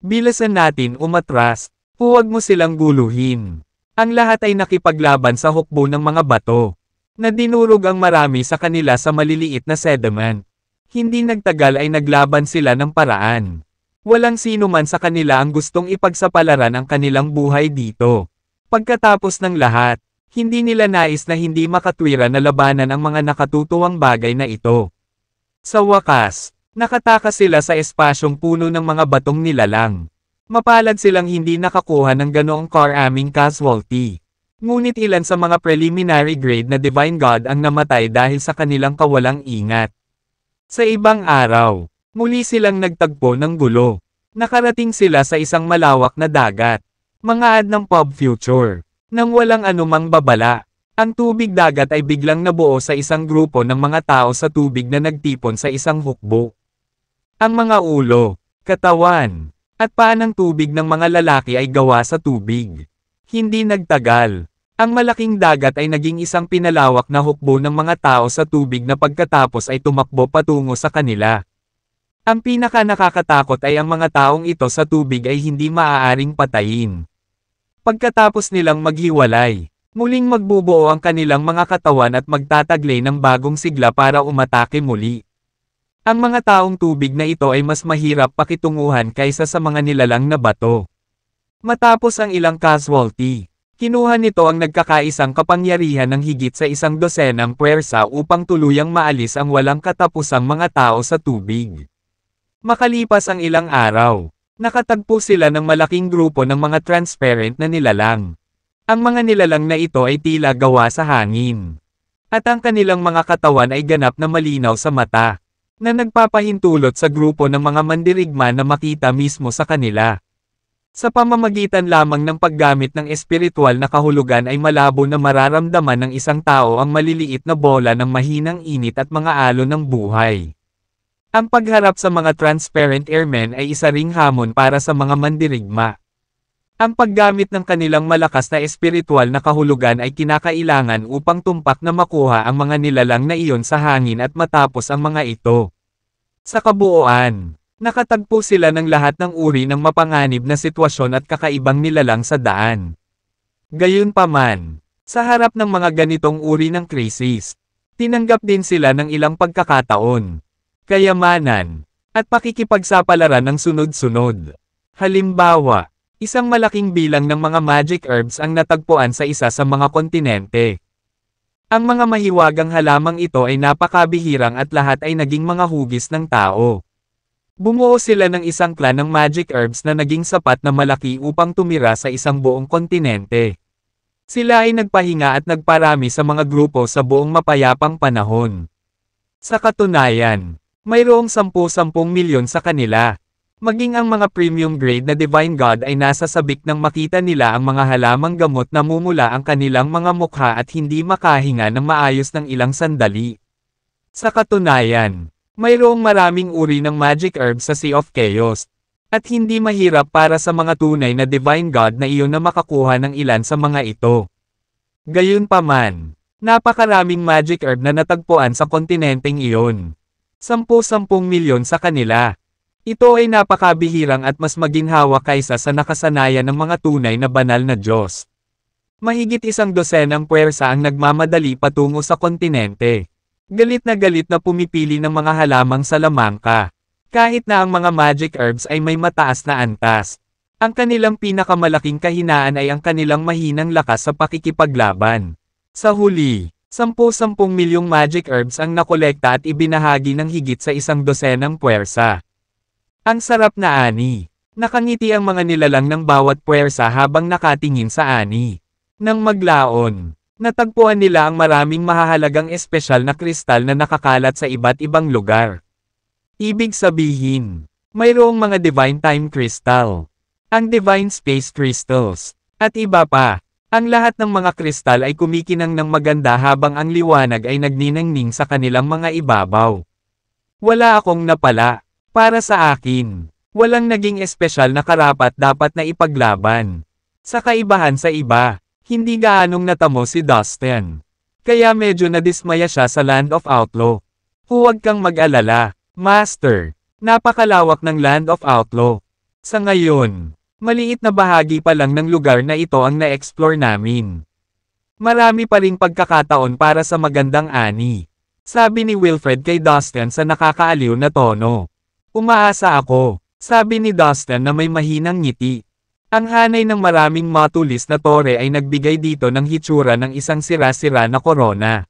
Bilasan natin umatras, Huwag mo silang guluhin. Ang lahat ay nakipaglaban sa hukbo ng mga bato. Na dinurog ang marami sa kanila sa maliliit na sediment. Hindi nagtagal ay naglaban sila ng paraan. Walang sino man sa kanila ang gustong ipagsapalaran ang kanilang buhay dito. Pagkatapos ng lahat, hindi nila nais na hindi makatwira na labanan ang mga nakatutuwang bagay na ito. Sa wakas, nakataka sila sa espasyong puno ng mga batong nilalang. Mapalad silang hindi nakakuha ng ganoong core aming casualty. Ngunit ilan sa mga preliminary grade na Divine God ang namatay dahil sa kanilang kawalang ingat. Sa ibang araw, muli silang nagtagpo ng gulo. Nakarating sila sa isang malawak na dagat. Mga ad ng pub future. Nang walang anumang babala, ang tubig dagat ay biglang nabuo sa isang grupo ng mga tao sa tubig na nagtipon sa isang hukbo. Ang mga ulo, katawan, at paanang tubig ng mga lalaki ay gawa sa tubig. Hindi nagtagal. Ang malaking dagat ay naging isang pinalawak na hukbo ng mga tao sa tubig na pagkatapos ay tumakbo patungo sa kanila. Ang pinaka nakakatakot ay ang mga taong ito sa tubig ay hindi maaaring patayin. Pagkatapos nilang maghiwalay, muling magbubuo ang kanilang mga katawan at magtataglay ng bagong sigla para umatake muli. Ang mga taong tubig na ito ay mas mahirap pakitunguhan kaysa sa mga nilalang na bato. Matapos ang ilang casualty, kinuha nito ang nagkakaisang kapangyarihan ng higit sa isang dosenang puwersa upang tuluyang maalis ang walang katapusang mga tao sa tubig. Makalipas ang ilang araw, nakatagpo sila ng malaking grupo ng mga transparent na nilalang. Ang mga nilalang na ito ay tila gawa sa hangin. At ang kanilang mga katawan ay ganap na malinaw sa mata na nagpapahintulot sa grupo ng mga mandirigma na makita mismo sa kanila. Sa pamamagitan lamang ng paggamit ng espiritual na kahulugan ay malabo na mararamdaman ng isang tao ang maliliit na bola ng mahinang init at mga alon ng buhay. Ang pagharap sa mga transparent airmen ay isa ring hamon para sa mga mandirigma. Ang paggamit ng kanilang malakas na espiritual na kahulugan ay kinakailangan upang tumpak na makuha ang mga nilalang na iyon sa hangin at matapos ang mga ito. Sa kabuoan, nakatagpo sila ng lahat ng uri ng mapanganib na sitwasyon at kakaibang nilalang sa daan. Gayunpaman, sa harap ng mga ganitong uri ng krisis, tinanggap din sila ng ilang pagkakataon, kayamanan, at pakikipagsapalaran ng sunod-sunod. Halimbawa, Isang malaking bilang ng mga magic herbs ang natagpuan sa isa sa mga kontinente. Ang mga mahiwagang halamang ito ay napakabihirang at lahat ay naging mga hugis ng tao. Bumuo sila ng isang clan ng magic herbs na naging sapat na malaki upang tumira sa isang buong kontinente. Sila ay nagpahinga at nagparami sa mga grupo sa buong mapayapang panahon. Sa katunayan, mayroong 10-10 milyon sa kanila, Maging ang mga premium grade na Divine God ay nasa sabik nang makita nila ang mga halamang gamot na mumula ang kanilang mga mukha at hindi makahinga ng maayos ng ilang sandali. Sa katunayan, mayroong maraming uri ng magic herb sa Sea of Chaos. At hindi mahirap para sa mga tunay na Divine God na iyon na makakuha ng ilan sa mga ito. Gayunpaman, napakaraming magic herb na natagpuan sa kontinenteng iyon. Sampu-sampung milyon sa kanila. Ito ay napakabihirang at mas maginhawa kaysa sa nakasanayan ng mga tunay na banal na Diyos. Mahigit isang dosenang puwersa ang nagmamadali patungo sa kontinente. Galit na galit na pumipili ng mga halamang salamangka. Kahit na ang mga magic herbs ay may mataas na antas. Ang kanilang pinakamalaking kahinaan ay ang kanilang mahinang lakas sa pakikipaglaban. Sa huli, 10-10 milyong magic herbs ang nakolekta at ibinahagi ng higit sa isang dosenang puwersa. Ang sarap na ani. Nakangiti ang mga nilalang ng bawat puwersa habang nakatingin sa ani. Nang maglaon, natagpuan nila ang maraming mahahalagang espesyal na kristal na nakakalat sa iba't ibang lugar. Ibig sabihin, mayroong mga Divine Time Crystal, ang Divine Space Crystals, at iba pa. Ang lahat ng mga kristal ay kumikinang ng maganda habang ang liwanag ay nagninangning sa kanilang mga ibabaw. Wala akong napala. Para sa akin, walang naging espesyal na karapat dapat na ipaglaban. Sa kaibahan sa iba, hindi gaanong natamo si Dustin. Kaya medyo nadismaya siya sa Land of Outlaw. Huwag kang mag-alala, Master. Napakalawak ng Land of Outlaw. Sa ngayon, maliit na bahagi pa lang ng lugar na ito ang na-explore namin. Marami pa ring pagkakataon para sa magandang ani. Sabi ni Wilfred kay Dustin sa nakakaaliw na tono. Umaasa ako, sabi ni Dustin na may mahinang ngiti. Ang hanay ng maraming matulis na tore ay nagbigay dito ng hitsura ng isang sira-sira na korona.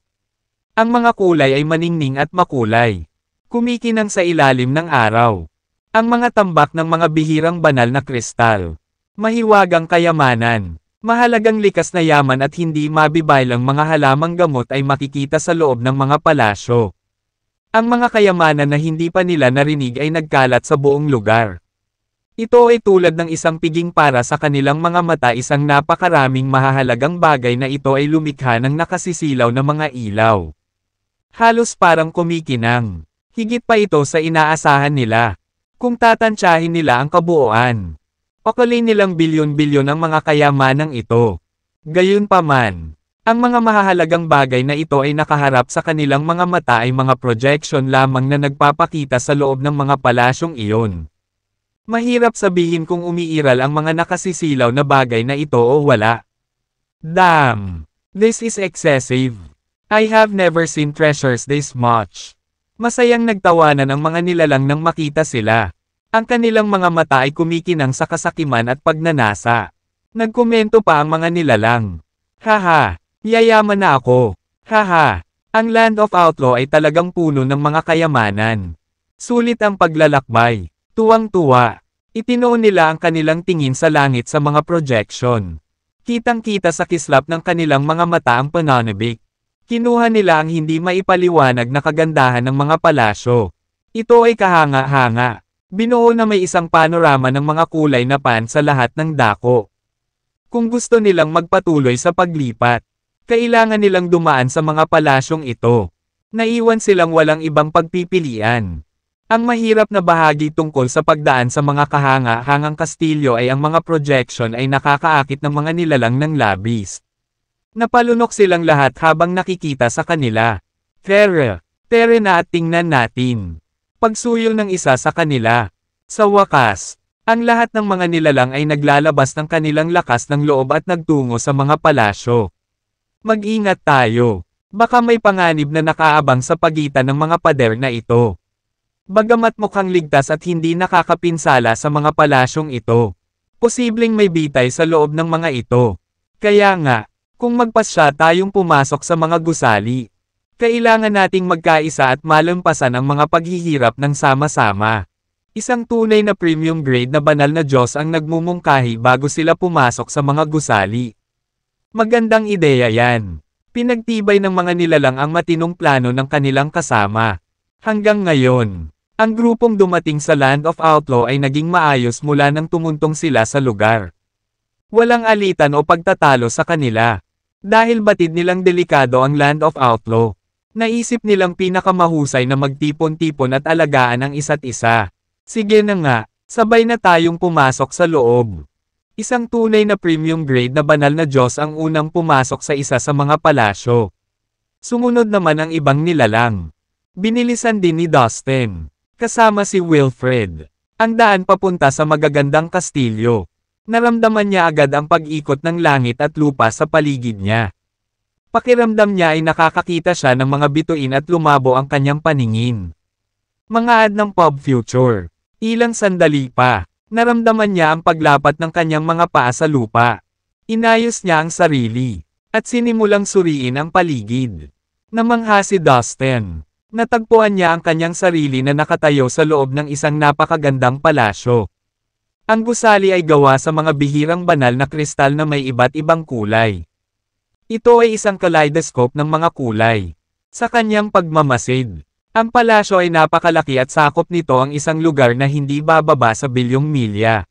Ang mga kulay ay maningning at makulay. Kumikinang sa ilalim ng araw. Ang mga tambak ng mga bihirang banal na kristal. Mahiwagang kayamanan. Mahalagang likas na yaman at hindi mabibaylang mga halamang gamot ay makikita sa loob ng mga palasyo. Ang mga kayamanan na hindi pa nila narinig ay nagkalat sa buong lugar. Ito ay tulad ng isang piging para sa kanilang mga mata isang napakaraming mahahalagang bagay na ito ay lumikha ng nakasisilaw na mga ilaw. Halos parang kumikinang. Higit pa ito sa inaasahan nila. Kung tatansyahin nila ang kabuoan. Pakulay nilang bilyon-bilyon ang mga kayamanang ito. Gayunpaman, ang mga mahahalagang bagay na ito ay nakaharap sa kanilang mga mata ay mga projection lamang na nagpapakita sa loob ng mga palasyong iyon. Mahirap sabihin kung umiiral ang mga nakasisilaw na bagay na ito o wala. Damn! This is excessive. I have never seen treasures this much. Masayang nagtawanan ang mga nilalang nang makita sila. Ang kanilang mga mata ay kumikinang sa kasakiman at pagnanasa. Nagkomento pa ang mga nilalang. Haha, Yayaman na ako. Haha. Ang Land of Outlaw ay talagang puno ng mga kayamanan. Sulit ang paglalakbay. Tuwang-tuwa. Itinoon nila ang kanilang tingin sa langit sa mga projection. Kitang-kita sa kislap ng kanilang mga mata ang pananabik. Kinuha nila ang hindi maipaliwanag na kagandahan ng mga palasyo. Ito ay kahanga-hanga. Binuo na may isang panorama ng mga kulay na pan sa lahat ng dako. Kung gusto nilang magpatuloy sa paglipat, kailangan nilang dumaan sa mga palasyong ito. Naiwan silang walang ibang pagpipilian. Ang mahirap na bahagi tungkol sa pagdaan sa mga kahanga-hangang kastilyo ay ang mga projection ay nakakaakit ng mga nilalang ng labis. Napalunok silang lahat habang nakikita sa kanila. Tere, tere na at tingnan natin. Pagsuyol ng isa sa kanila. Sa wakas, ang lahat ng mga nilalang ay naglalabas ng kanilang lakas ng loob at nagtungo sa mga palasyo. Mag-ingat tayo. Baka may panganib na nakaabang sa pagitan ng mga pader na ito. Bagamat mukhang ligtas at hindi nakakapinsala sa mga palasyong ito, posibleng may bitay sa loob ng mga ito. Kaya nga, kung magpasya tayong pumasok sa mga gusali, kailangan nating magkaisa at malampasan ang mga paghihirap ng sama-sama. Isang tunay na premium grade na banal na Diyos ang nagmumungkahi bago sila pumasok sa mga gusali. Magandang ideya yan. Pinagtibay ng mga nilalang ang matinong plano ng kanilang kasama. Hanggang ngayon, ang grupong dumating sa Land of Outlaw ay naging maayos mula nang tumuntong sila sa lugar. Walang alitan o pagtatalo sa kanila. Dahil batid nilang delikado ang Land of Outlaw. Naisip nilang pinakamahusay na magtipon-tipon at alagaan ang isa't isa. Sige na nga, sabay na tayong pumasok sa loob. Isang tunay na premium grade na banal na Diyos ang unang pumasok sa isa sa mga palasyo. Sumunod naman ang ibang nilalang. Binilisan din ni Dustin, kasama si Wilfred, ang daan papunta sa magagandang kastilyo. Naramdaman niya agad ang pag-ikot ng langit at lupa sa paligid niya. Pakiramdam niya ay nakakakita siya ng mga bituin at lumabo ang kanyang paningin. Mga ad ng pub future. Ilang sandali pa, Naramdaman niya ang paglapat ng kanyang mga paa sa lupa. Inayos niya ang sarili. At sinimulang suriin ang paligid. Namangha si Dustin. Natagpuan niya ang kanyang sarili na nakatayo sa loob ng isang napakagandang palasyo. Ang gusali ay gawa sa mga bihirang banal na kristal na may iba't ibang kulay. Ito ay isang kaleidoscope ng mga kulay. Sa kanyang pagmamasid, ang palasyo ay napakalaki at sakop nito ang isang lugar na hindi bababa sa bilyong milya.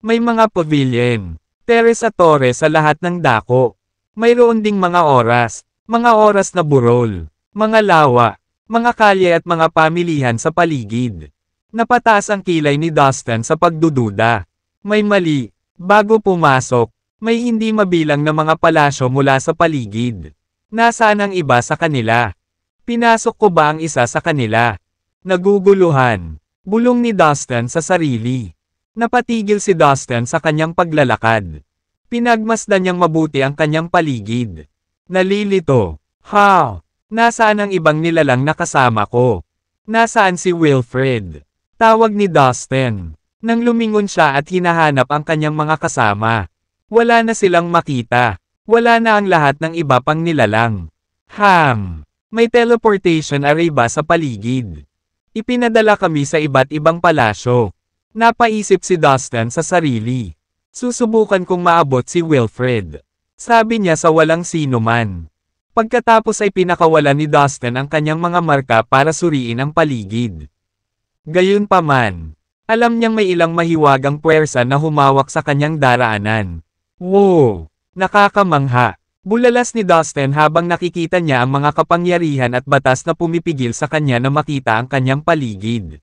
May mga pavilion, teres at tore sa lahat ng dako. Mayroon ding mga oras, mga oras na burol, mga lawa, mga kalye at mga pamilihan sa paligid. Napataas ang kilay ni Dustin sa pagdududa. May mali, bago pumasok, may hindi mabilang na mga palasyo mula sa paligid. Nasaan ang iba sa kanila? Pinasok ko ba ang isa sa kanila? Naguguluhan. Bulong ni Dustin sa sarili. Napatigil si Dustin sa kanyang paglalakad. Pinagmasdan niyang mabuti ang kanyang paligid. Nalilito. Ha! Nasaan ang ibang nilalang nakasama ko? Nasaan si Wilfred? Tawag ni Dustin. Nang lumingon siya at hinahanap ang kanyang mga kasama. Wala na silang makita. Wala na ang lahat ng iba pang nilalang. Ham! May teleportation array ba sa paligid? Ipinadala kami sa iba't ibang palasyo. Napaisip si Dustin sa sarili. Susubukan kong maabot si Wilfred. Sabi niya sa walang sino man. Pagkatapos ay pinakawalan ni Dustin ang kanyang mga marka para suriin ang paligid. Gayunpaman, alam niyang may ilang mahiwagang puwersa na humawak sa kanyang daraanan. Wow! Nakakamangha! Bulalas ni Dustin habang nakikita niya ang mga kapangyarihan at batas na pumipigil sa kanya na makita ang kanyang paligid.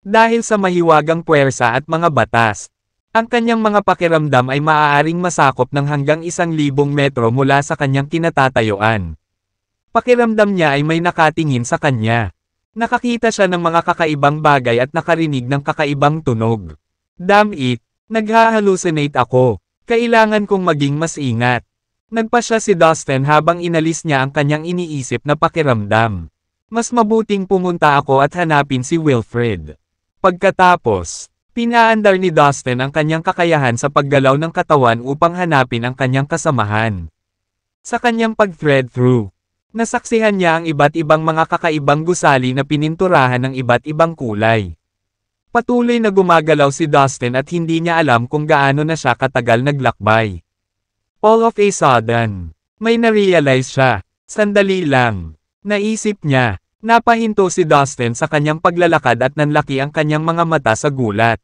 Dahil sa mahiwagang puwersa at mga batas, ang kanyang mga pakiramdam ay maaaring masakop ng hanggang isang libong metro mula sa kanyang kinatatayuan. Pakiramdam niya ay may nakatingin sa kanya. Nakakita siya ng mga kakaibang bagay at nakarinig ng kakaibang tunog. Damn it, naghahallucinate ako. Kailangan kong maging mas ingat. Nagpasya si Dustin habang inalis niya ang kanyang iniisip na pakiramdam. Mas mabuting pumunta ako at hanapin si Wilfred. Pagkatapos, pinaandar ni Dustin ang kanyang kakayahan sa paggalaw ng katawan upang hanapin ang kanyang kasamahan. Sa kanyang pag-thread through, nasaksihan niya ang iba't ibang mga kakaibang gusali na pininturahan ng iba't ibang kulay. Patuloy na gumagalaw si Dustin at hindi niya alam kung gaano na siya katagal naglakbay. All of a sudden, may narealize siya. Sandali lang. Naisip niya, napahinto si Dustin sa kanyang paglalakad at nanlaki ang kanyang mga mata sa gulat.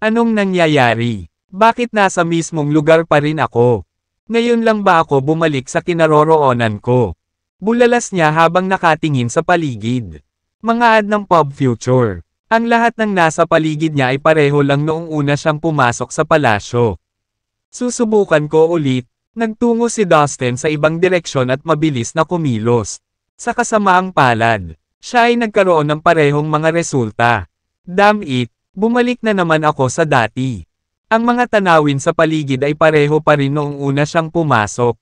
Anong nangyayari? Bakit nasa mismong lugar pa rin ako? Ngayon lang ba ako bumalik sa kinaroroonan ko? Bulalas niya habang nakatingin sa paligid. Mga ad ng pub future. Ang lahat ng nasa paligid niya ay pareho lang noong una siyang pumasok sa palasyo. Susubukan ko ulit. Nagtungo si Dustin sa ibang direksyon at mabilis na kumilos. Sa kasamaang palad, siya ay nagkaroon ng parehong mga resulta. Damn it, bumalik na naman ako sa dati. Ang mga tanawin sa paligid ay pareho pa rin noong una siyang pumasok.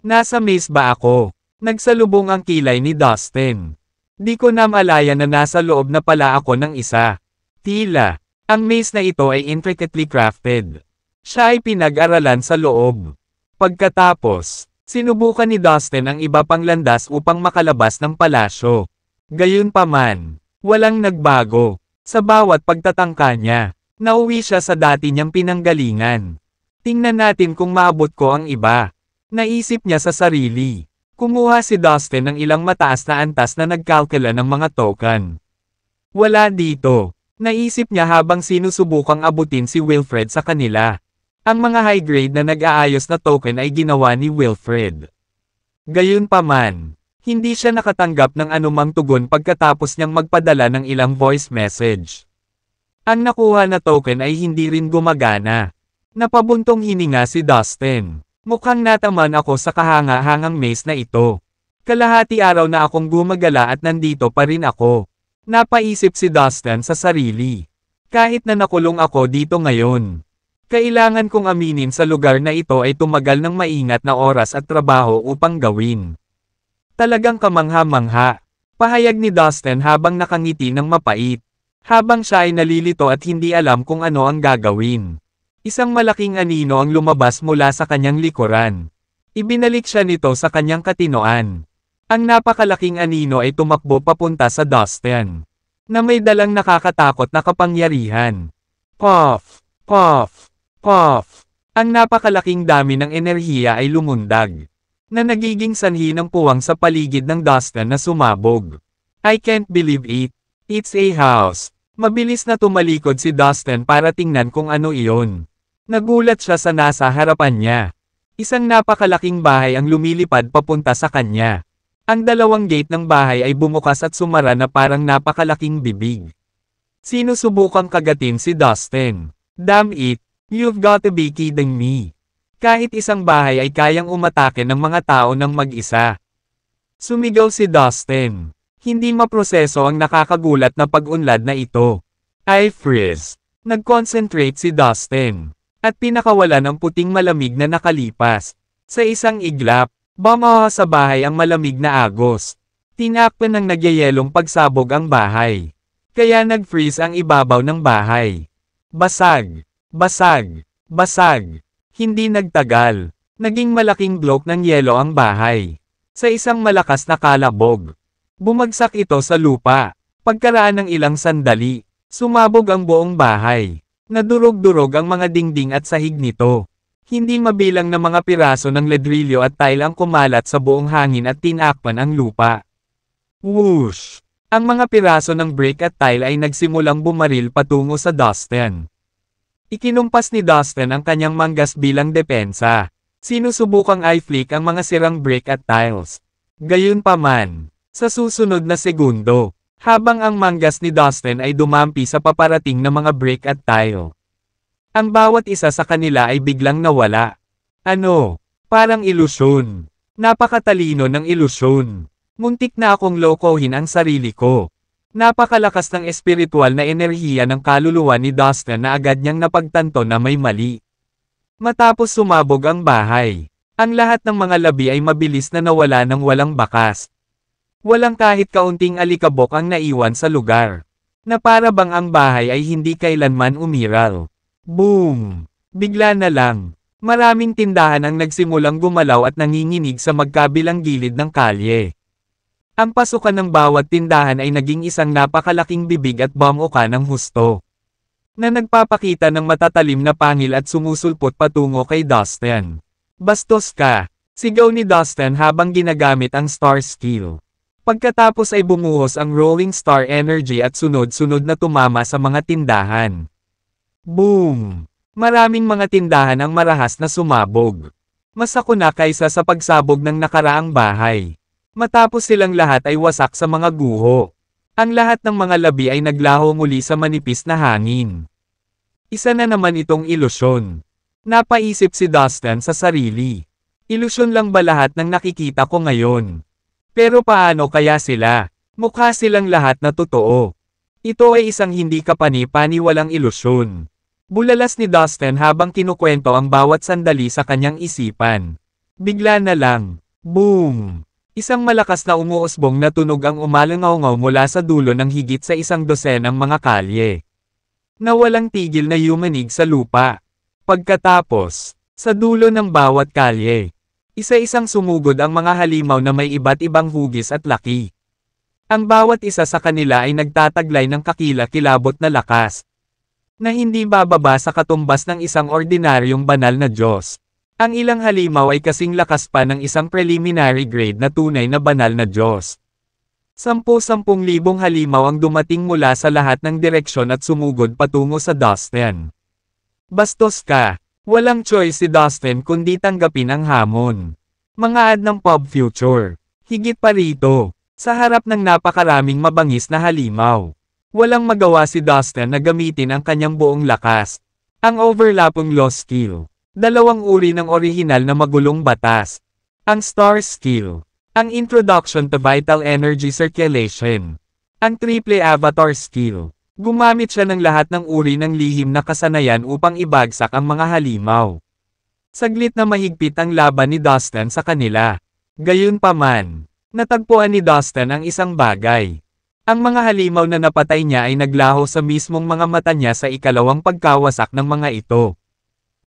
Nasa maze ba ako? Nagsalubong ang kilay ni Dustin. Di ko na na nasa loob na pala ako ng isa. Tila, ang maze na ito ay intricately crafted. Siya ay pinag-aralan sa loob. Pagkatapos, sinubukan ni Dustin ang iba pang landas upang makalabas ng palasyo. Gayunpaman, walang nagbago. Sa bawat pagtatangka niya, nauwi siya sa dati niyang pinanggalingan. Tingnan natin kung maabot ko ang iba. Naisip niya sa sarili. Kumuha si Dustin ng ilang mataas na antas na nagkalkula ng mga token. Wala dito. Naisip niya habang sinusubukang abutin si Wilfred sa kanila. Ang mga high-grade na nag-aayos na token ay ginawa ni Wilfred. Gayunpaman, hindi siya nakatanggap ng anumang tugon pagkatapos niyang magpadala ng ilang voice message. Ang nakuha na token ay hindi rin gumagana. Napabuntong hininga si Dustin. Mukhang nataman ako sa kahanga-hangang maze na ito. Kalahati araw na akong gumagala at nandito pa rin ako. Napaisip si Dustin sa sarili. Kahit na nakulong ako dito ngayon, kailangan kong aminin sa lugar na ito ay tumagal ng maingat na oras at trabaho upang gawin. Talagang kamangha-mangha. Pahayag ni Dustin habang nakangiti ng mapait. Habang siya ay nalilito at hindi alam kung ano ang gagawin. Isang malaking anino ang lumabas mula sa kanyang likuran. Ibinalik siya nito sa kanyang katinoan. Ang napakalaking anino ay tumakbo papunta sa Dustin. Na may dalang nakakatakot na kapangyarihan. Puff! Puff! Puff! Ang napakalaking dami ng enerhiya ay lumundag. Na nagiging sanhi ng puwang sa paligid ng Dusta na sumabog. I can't believe it. It's a house. Mabilis na tumalikod si Dustin para tingnan kung ano iyon. Nagulat siya sa nasa harapan niya. Isang napakalaking bahay ang lumilipad papunta sa kanya. Ang dalawang gate ng bahay ay bumukas at sumara na parang napakalaking bibig. Sinusubukang kagatin si Dustin. Damn it, You've got to be kidding me. Kahit isang bahay ay kayang umatake ng mga tao ng mag-isa. Sumigaw si Dustin. Hindi maproseso ang nakakagulat na pag-unlad na ito. I freeze. Nag-concentrate si Dustin. At pinakawalan ang puting malamig na nakalipas. Sa isang iglap, bumaha sa bahay ang malamig na agos. Tinakpan ng nagyayelong pagsabog ang bahay. Kaya nag-freeze ang ibabaw ng bahay. Basag. Basag. Basag. Hindi nagtagal. Naging malaking blok ng yelo ang bahay. Sa isang malakas na kalabog. Bumagsak ito sa lupa. Pagkaraan ng ilang sandali, sumabog ang buong bahay. Nadurog-durog ang mga dingding at sahig nito. Hindi mabilang na mga piraso ng ledrilyo at tile ang kumalat sa buong hangin at tinakpan ang lupa. Whoosh! Ang mga piraso ng brick at tile ay nagsimulang bumaril patungo sa Dustin. Ikinumpas ni Dustin ang kanyang manggas bilang depensa. Sinusubukang i-flick ang mga sirang brick at tiles. Gayunpaman, sa susunod na segundo, habang ang manggas ni Dustin ay dumampi sa paparating na mga brick at tile. Ang bawat isa sa kanila ay biglang nawala. Ano? Parang ilusyon. Napakatalino ng ilusyon. Muntik na akong lokohin ang sarili ko. Napakalakas ng espiritual na enerhiya ng kaluluwa ni Dustin na agad niyang napagtanto na may mali. Matapos sumabog ang bahay, ang lahat ng mga labi ay mabilis na nawala ng walang bakas. Walang kahit kaunting alikabok ang naiwan sa lugar. Na para bang ang bahay ay hindi kailanman umiral. Boom! Bigla na lang. Maraming tindahan ang nagsimulang gumalaw at nanginginig sa magkabilang gilid ng kalye. Ang pasukan ng bawat tindahan ay naging isang napakalaking bibig at bangoka ng husto. Na nagpapakita ng matatalim na pangil at sumusulpot patungo kay Dustin. Bastos ka! Sigaw ni Dustin habang ginagamit ang star skill. Pagkatapos ay bumuhos ang rolling star energy at sunod-sunod na tumama sa mga tindahan. Boom! Maraming mga tindahan ang marahas na sumabog. na kaysa sa pagsabog ng nakaraang bahay. Matapos silang lahat ay wasak sa mga guho. Ang lahat ng mga labi ay naglaho muli sa manipis na hangin. Isa na naman itong ilusyon. Napaisip si Dustin sa sarili. Ilusyon lang ba lahat ng nakikita ko ngayon? Pero paano kaya sila? Mukha silang lahat na totoo. Ito ay isang hindi kapani-paniwalang ilusyon. Bulalas ni Dustin habang kinukwento ang bawat sandali sa kanyang isipan. Bigla na lang, boom! Isang malakas na umuusbong na tunog ang umalangaw ngaw mula sa dulo ng higit sa isang dosenang mga kalye. Na walang tigil na yumanig sa lupa. Pagkatapos, sa dulo ng bawat kalye, isa-isang sumugod ang mga halimaw na may iba't ibang hugis at laki. Ang bawat isa sa kanila ay nagtataglay ng kakila-kilabot na lakas, na hindi bababa sa katumbas ng isang ordinaryong banal na Diyos. Ang ilang halimaw ay kasing lakas pa ng isang preliminary grade na tunay na banal na Diyos. Sampu-sampung libong halimaw ang dumating mula sa lahat ng direksyon at sumugod patungo sa Dustin. Bastos ka! Walang choice si Dustin kundi tanggapin ang hamon. Mga ad ng pub future. Higit pa rito, sa harap ng napakaraming mabangis na halimaw. Walang magawa si Dustin na gamitin ang kanyang buong lakas. Ang overlapping lost skill Dalawang uri ng orihinal na magulong batas. Ang star skill. Ang introduction to vital energy circulation. Ang triple avatar skill. Gumamit siya ng lahat ng uri ng lihim na kasanayan upang ibagsak ang mga halimaw. Saglit na mahigpit ang laban ni Dustin sa kanila. Gayunpaman, natagpuan ni Dustin ang isang bagay. Ang mga halimaw na napatay niya ay naglaho sa mismong mga mata niya sa ikalawang pagkawasak ng mga ito.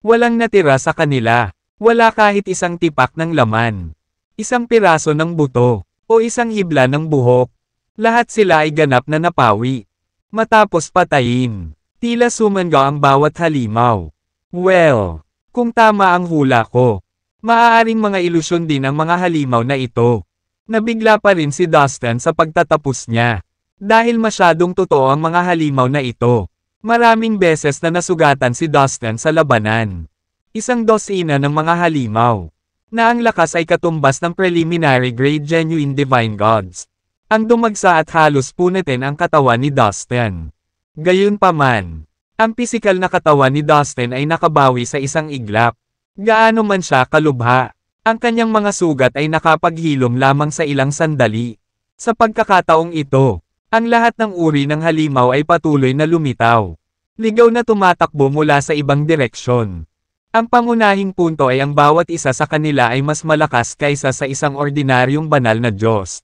Walang natira sa kanila. Wala kahit isang tipak ng laman. Isang piraso ng buto. O isang hibla ng buhok. Lahat sila ay ganap na napawi. Matapos patayin. Tila sumanga ang bawat halimaw. Well, kung tama ang hula ko. Maaaring mga ilusyon din ang mga halimaw na ito. Nabigla pa rin si Dustin sa pagtatapos niya. Dahil masyadong totoo ang mga halimaw na ito. Maraming beses na nasugatan si Dustin sa labanan. Isang dosina ng mga halimaw. Na ang lakas ay katumbas ng preliminary grade genuine divine gods. Ang dumagsa at halos punitin ang katawan ni Dustin. Gayunpaman, ang pisikal na katawan ni Dustin ay nakabawi sa isang iglap. Gaano man siya kalubha, ang kanyang mga sugat ay nakapaghilom lamang sa ilang sandali. Sa pagkakataong ito, ang lahat ng uri ng halimaw ay patuloy na lumitaw. Ligaw na tumatakbo mula sa ibang direksyon. Ang pangunahing punto ay ang bawat isa sa kanila ay mas malakas kaysa sa isang ordinaryong banal na Diyos.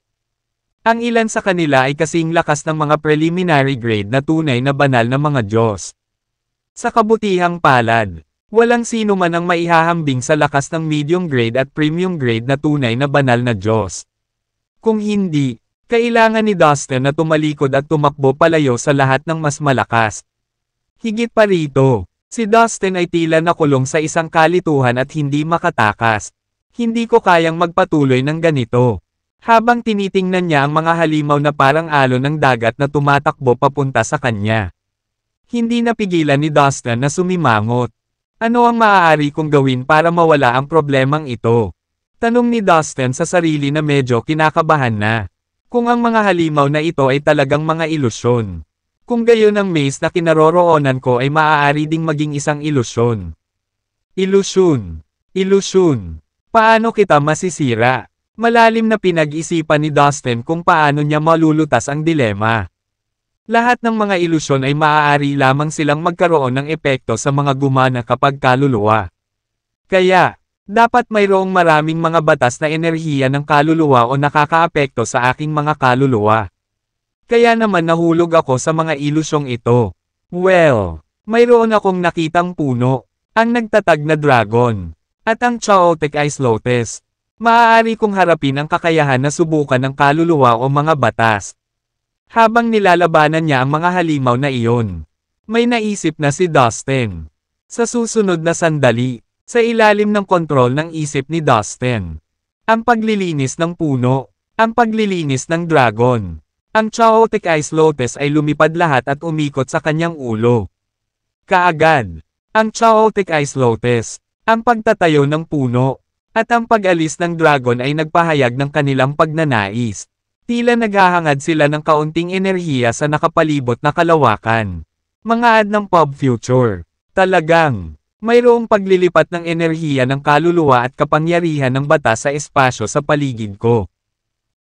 Ang ilan sa kanila ay kasing lakas ng mga preliminary grade na tunay na banal na mga Diyos. Sa kabutihang palad, walang sino man ang maihahambing sa lakas ng medium grade at premium grade na tunay na banal na Diyos. Kung hindi, kailangan ni Dustin na tumalikod at tumakbo palayo sa lahat ng mas malakas. Higit pa rito, si Dustin ay tila nakulong sa isang kalituhan at hindi makatakas. Hindi ko kayang magpatuloy ng ganito. Habang tinitingnan niya ang mga halimaw na parang alon ng dagat na tumatakbo papunta sa kanya. Hindi napigilan ni Dustin na sumimangot. Ano ang maaari kong gawin para mawala ang problemang ito? Tanong ni Dustin sa sarili na medyo kinakabahan na. Kung ang mga halimaw na ito ay talagang mga ilusyon. Kung gayon ang maze na kinaroroonan ko ay maaari ding maging isang ilusyon. Ilusyon. Ilusyon. Paano kita masisira? Malalim na pinag-isipan ni Dustin kung paano niya malulutas ang dilema. Lahat ng mga ilusyon ay maaari lamang silang magkaroon ng epekto sa mga gumana kapag kaluluwa. Kaya, dapat mayroong maraming mga batas na enerhiya ng kaluluwa o nakakaapekto sa aking mga kaluluwa. Kaya naman nahulog ako sa mga ilusyong ito. Well, mayroon akong nakitang puno, ang nagtatag na dragon, at ang Chaotic Ice Lotus. Maaari kong harapin ang kakayahan na subukan ng kaluluwa o mga batas. Habang nilalabanan niya ang mga halimaw na iyon, may naisip na si Dustin. Sa susunod na sandali, sa ilalim ng kontrol ng isip ni Dustin. Ang paglilinis ng puno, ang paglilinis ng dragon. Ang Chaotic Ice Lotus ay lumipad lahat at umikot sa kanyang ulo. Kaagad, ang Chaotic Ice Lotus, ang pagtatayo ng puno, at ang pag-alis ng dragon ay nagpahayag ng kanilang pagnanais. Tila naghahangad sila ng kaunting enerhiya sa nakapalibot na kalawakan. Mga ad ng Pub Future. Talagang, Mayroong paglilipat ng enerhiya ng kaluluwa at kapangyarihan ng bata sa espasyo sa paligid ko.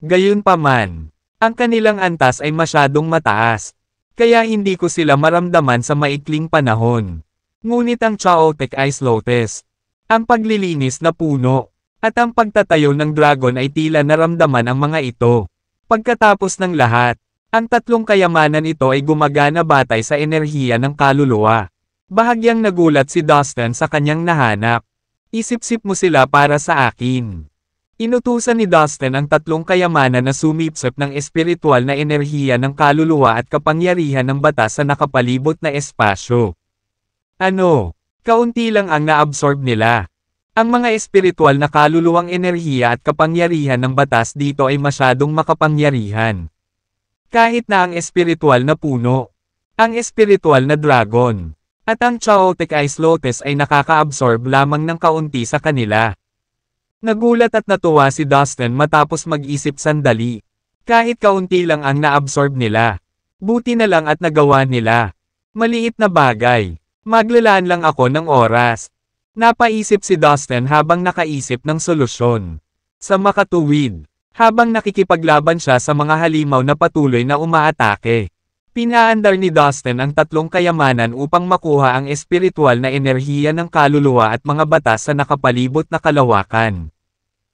Gayunpaman, ang kanilang antas ay masyadong mataas, kaya hindi ko sila maramdaman sa maikling panahon. Ngunit ang Chaotic Ice Lotus, ang paglilinis na puno, at ang pagtatayo ng dragon ay tila naramdaman ang mga ito. Pagkatapos ng lahat, ang tatlong kayamanan ito ay gumagana batay sa enerhiya ng kaluluwa. Bahagyang nagulat si Dustin sa kanyang nahanap. Isip-sip mo sila para sa akin. Inutusan ni Dustin ang tatlong kayamanan na sumipsip ng espiritual na enerhiya ng kaluluwa at kapangyarihan ng batas sa nakapalibot na espasyo. Ano? Kaunti lang ang naabsorb nila. Ang mga espiritual na kaluluwang enerhiya at kapangyarihan ng batas dito ay masyadong makapangyarihan. Kahit na ang espiritual na puno, ang espiritual na dragon, at ang chaotic ice lotus ay nakaka-absorb lamang ng kaunti sa kanila. Nagulat at natuwa si Dustin matapos mag-isip sandali. Kahit kaunti lang ang naabsorb nila. Buti na lang at nagawa nila. Maliit na bagay. Maglalaan lang ako ng oras. Napaisip si Dustin habang nakaisip ng solusyon. Sa makatuwid, habang nakikipaglaban siya sa mga halimaw na patuloy na umaatake. Pinaandar ni Dustin ang tatlong kayamanan upang makuha ang espiritual na enerhiya ng kaluluwa at mga batas sa nakapalibot na kalawakan.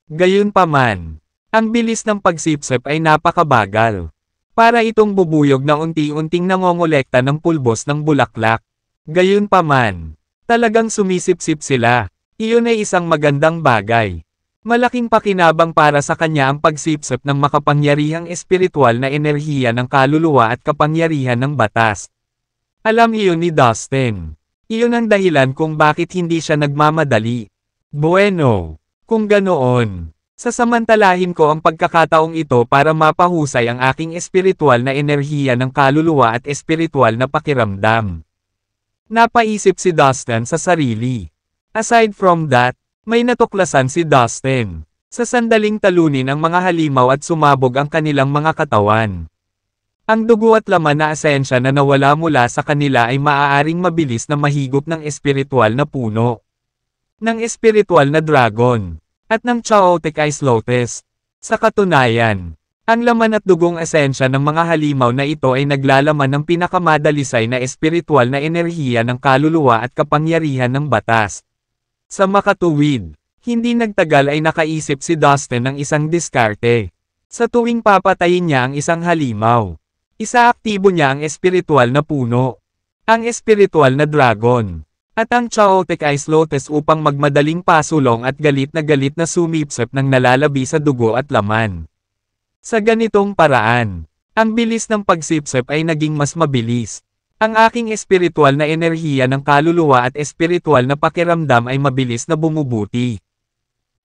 Gayunpaman, ang bilis ng pagsipsip ay napakabagal. Para itong bubuyog na unti-unting nangongolekta ng pulbos ng bulaklak. Gayunpaman, talagang sumisipsip sila. Iyon ay isang magandang bagay. Malaking pakinabang para sa kanya ang pagsipsip ng makapangyarihang espiritual na enerhiya ng kaluluwa at kapangyarihan ng batas. Alam iyon ni Dustin. Iyon ang dahilan kung bakit hindi siya nagmamadali. Bueno, kung ganoon, sasamantalahin ko ang pagkakataong ito para mapahusay ang aking espiritual na enerhiya ng kaluluwa at espiritual na pakiramdam. Napaisip si Dustin sa sarili. Aside from that, may natuklasan si Dustin. Sa sandaling talunin ang mga halimaw at sumabog ang kanilang mga katawan. Ang dugo at laman na asensya na nawala mula sa kanila ay maaaring mabilis na mahigop ng espiritual na puno. Ng espiritual na dragon. At ng chaotic ice lotus. Sa katunayan, ang laman at dugong esensya ng mga halimaw na ito ay naglalaman ng pinakamadalisay na espiritual na enerhiya ng kaluluwa at kapangyarihan ng batas, sa makatuwid, hindi nagtagal ay nakaisip si Dustin ng isang diskarte. Sa tuwing papatayin niya ang isang halimaw, isaaktibo niya ang espiritual na puno, ang espiritual na dragon, at ang chaotic ice lotus upang magmadaling pasulong at galit na galit na sumipsip ng nalalabi sa dugo at laman. Sa ganitong paraan, ang bilis ng pagsipsip ay naging mas mabilis, ang aking espiritual na enerhiya ng kaluluwa at espiritual na pakiramdam ay mabilis na bumubuti.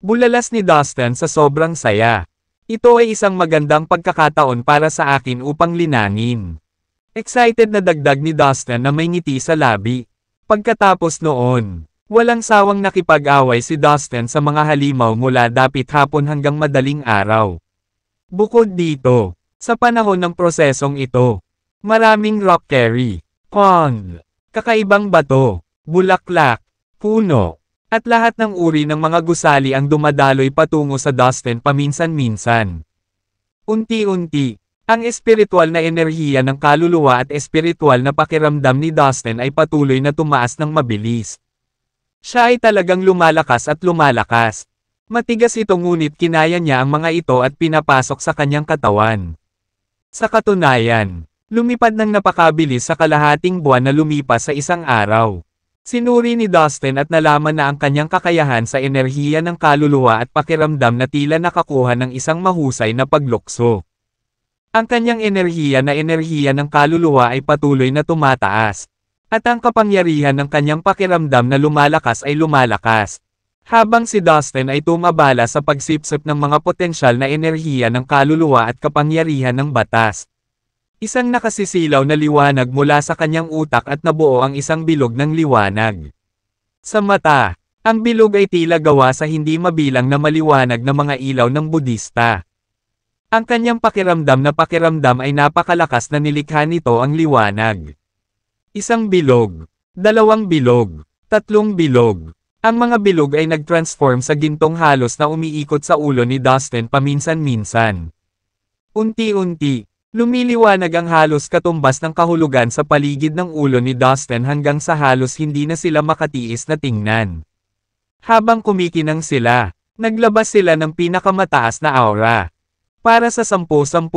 Bulalas ni Dustin sa sobrang saya. Ito ay isang magandang pagkakataon para sa akin upang linangin. Excited na dagdag ni Dustin na may ngiti sa labi. Pagkatapos noon, walang sawang nakipag-away si Dustin sa mga halimaw mula dapit hapon hanggang madaling araw. Bukod dito, sa panahon ng prosesong ito, maraming rock carry, pond, kakaibang bato, bulaklak, puno, at lahat ng uri ng mga gusali ang dumadaloy patungo sa Dustin paminsan-minsan. Unti-unti, ang espiritual na enerhiya ng kaluluwa at espiritual na pakiramdam ni Dustin ay patuloy na tumaas ng mabilis. Siya ay talagang lumalakas at lumalakas. Matigas ito ngunit kinaya niya ang mga ito at pinapasok sa kanyang katawan. Sa katunayan, Lumipad ng napakabilis sa kalahating buwan na lumipas sa isang araw. Sinuri ni Dustin at nalaman na ang kanyang kakayahan sa enerhiya ng kaluluwa at pakiramdam na tila nakakuha ng isang mahusay na paglokso. Ang kanyang enerhiya na enerhiya ng kaluluwa ay patuloy na tumataas. At ang kapangyarihan ng kanyang pakiramdam na lumalakas ay lumalakas. Habang si Dustin ay tumabala sa pagsipsip ng mga potensyal na enerhiya ng kaluluwa at kapangyarihan ng batas. Isang nakasisilaw na liwanag mula sa kanyang utak at nabuo ang isang bilog ng liwanag. Sa mata, ang bilog ay tila gawa sa hindi mabilang na maliwanag na mga ilaw ng Budista. Ang kanyang pakiramdam na pakiramdam ay napakalakas na nilikha nito ang liwanag. Isang bilog, dalawang bilog, tatlong bilog. Ang mga bilog ay nag-transform sa gintong halos na umiikot sa ulo ni Dustin paminsan-minsan. Unti-unti, Lumiliwanag ang halos katumbas ng kahulugan sa paligid ng ulo ni Dustin hanggang sa halos hindi na sila makatiis na tingnan. Habang kumikinang sila, naglabas sila ng pinakamataas na aura. Para sa 10-10,000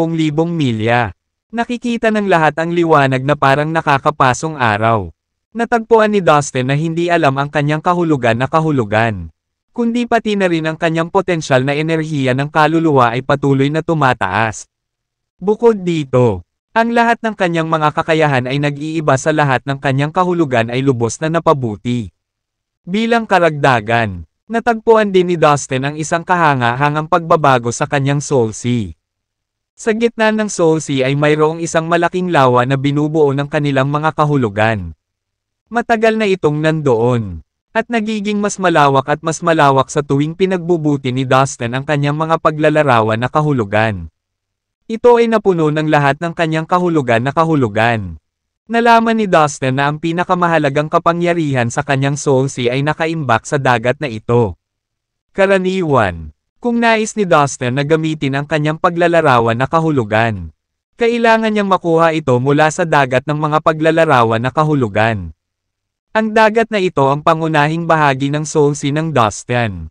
milya. Nakikita ng lahat ang liwanag na parang nakakapasong araw. Natagpuan ni Dustin na hindi alam ang kanyang kahulugan na kahulugan. Kundi pati na rin ang kanyang potensyal na enerhiya ng kaluluwa ay patuloy na tumataas. Bukod dito, ang lahat ng kanyang mga kakayahan ay nag-iiba sa lahat ng kanyang kahulugan ay lubos na napabuti. Bilang karagdagan, natagpuan din ni Dustin ang isang kahanga-hangang pagbabago sa kanyang soul sea. Sa gitna ng soul sea ay mayroong isang malaking lawa na binubuo ng kanilang mga kahulugan. Matagal na itong nandoon, at nagiging mas malawak at mas malawak sa tuwing pinagbubuti ni Dustin ang kanyang mga paglalarawan na kahulugan. Ito ay napuno ng lahat ng kanyang kahulugan na kahulugan. Nalaman ni Dustin na ang pinakamahalagang kapangyarihan sa kanyang soul sea ay nakaimbak sa dagat na ito. Karaniwan, kung nais ni Dustin na gamitin ang kanyang paglalarawan na kahulugan, kailangan niyang makuha ito mula sa dagat ng mga paglalarawan na kahulugan. Ang dagat na ito ang pangunahing bahagi ng soul sea ng Dustin.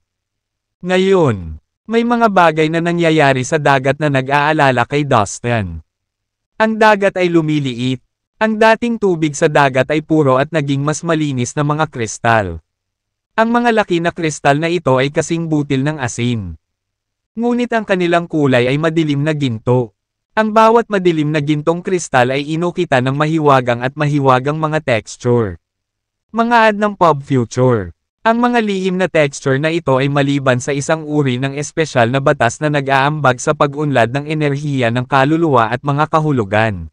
Ngayon, may mga bagay na nangyayari sa dagat na nag-aalala kay Dustin. Ang dagat ay lumiliit. Ang dating tubig sa dagat ay puro at naging mas malinis na mga kristal. Ang mga laki na kristal na ito ay kasing butil ng asin. Ngunit ang kanilang kulay ay madilim na ginto. Ang bawat madilim na gintong kristal ay inukita ng mahiwagang at mahiwagang mga texture. Mga ad ng pop future. Ang mga lihim na texture na ito ay maliban sa isang uri ng espesyal na batas na nag-aambag sa pag-unlad ng enerhiya ng kaluluwa at mga kahulugan.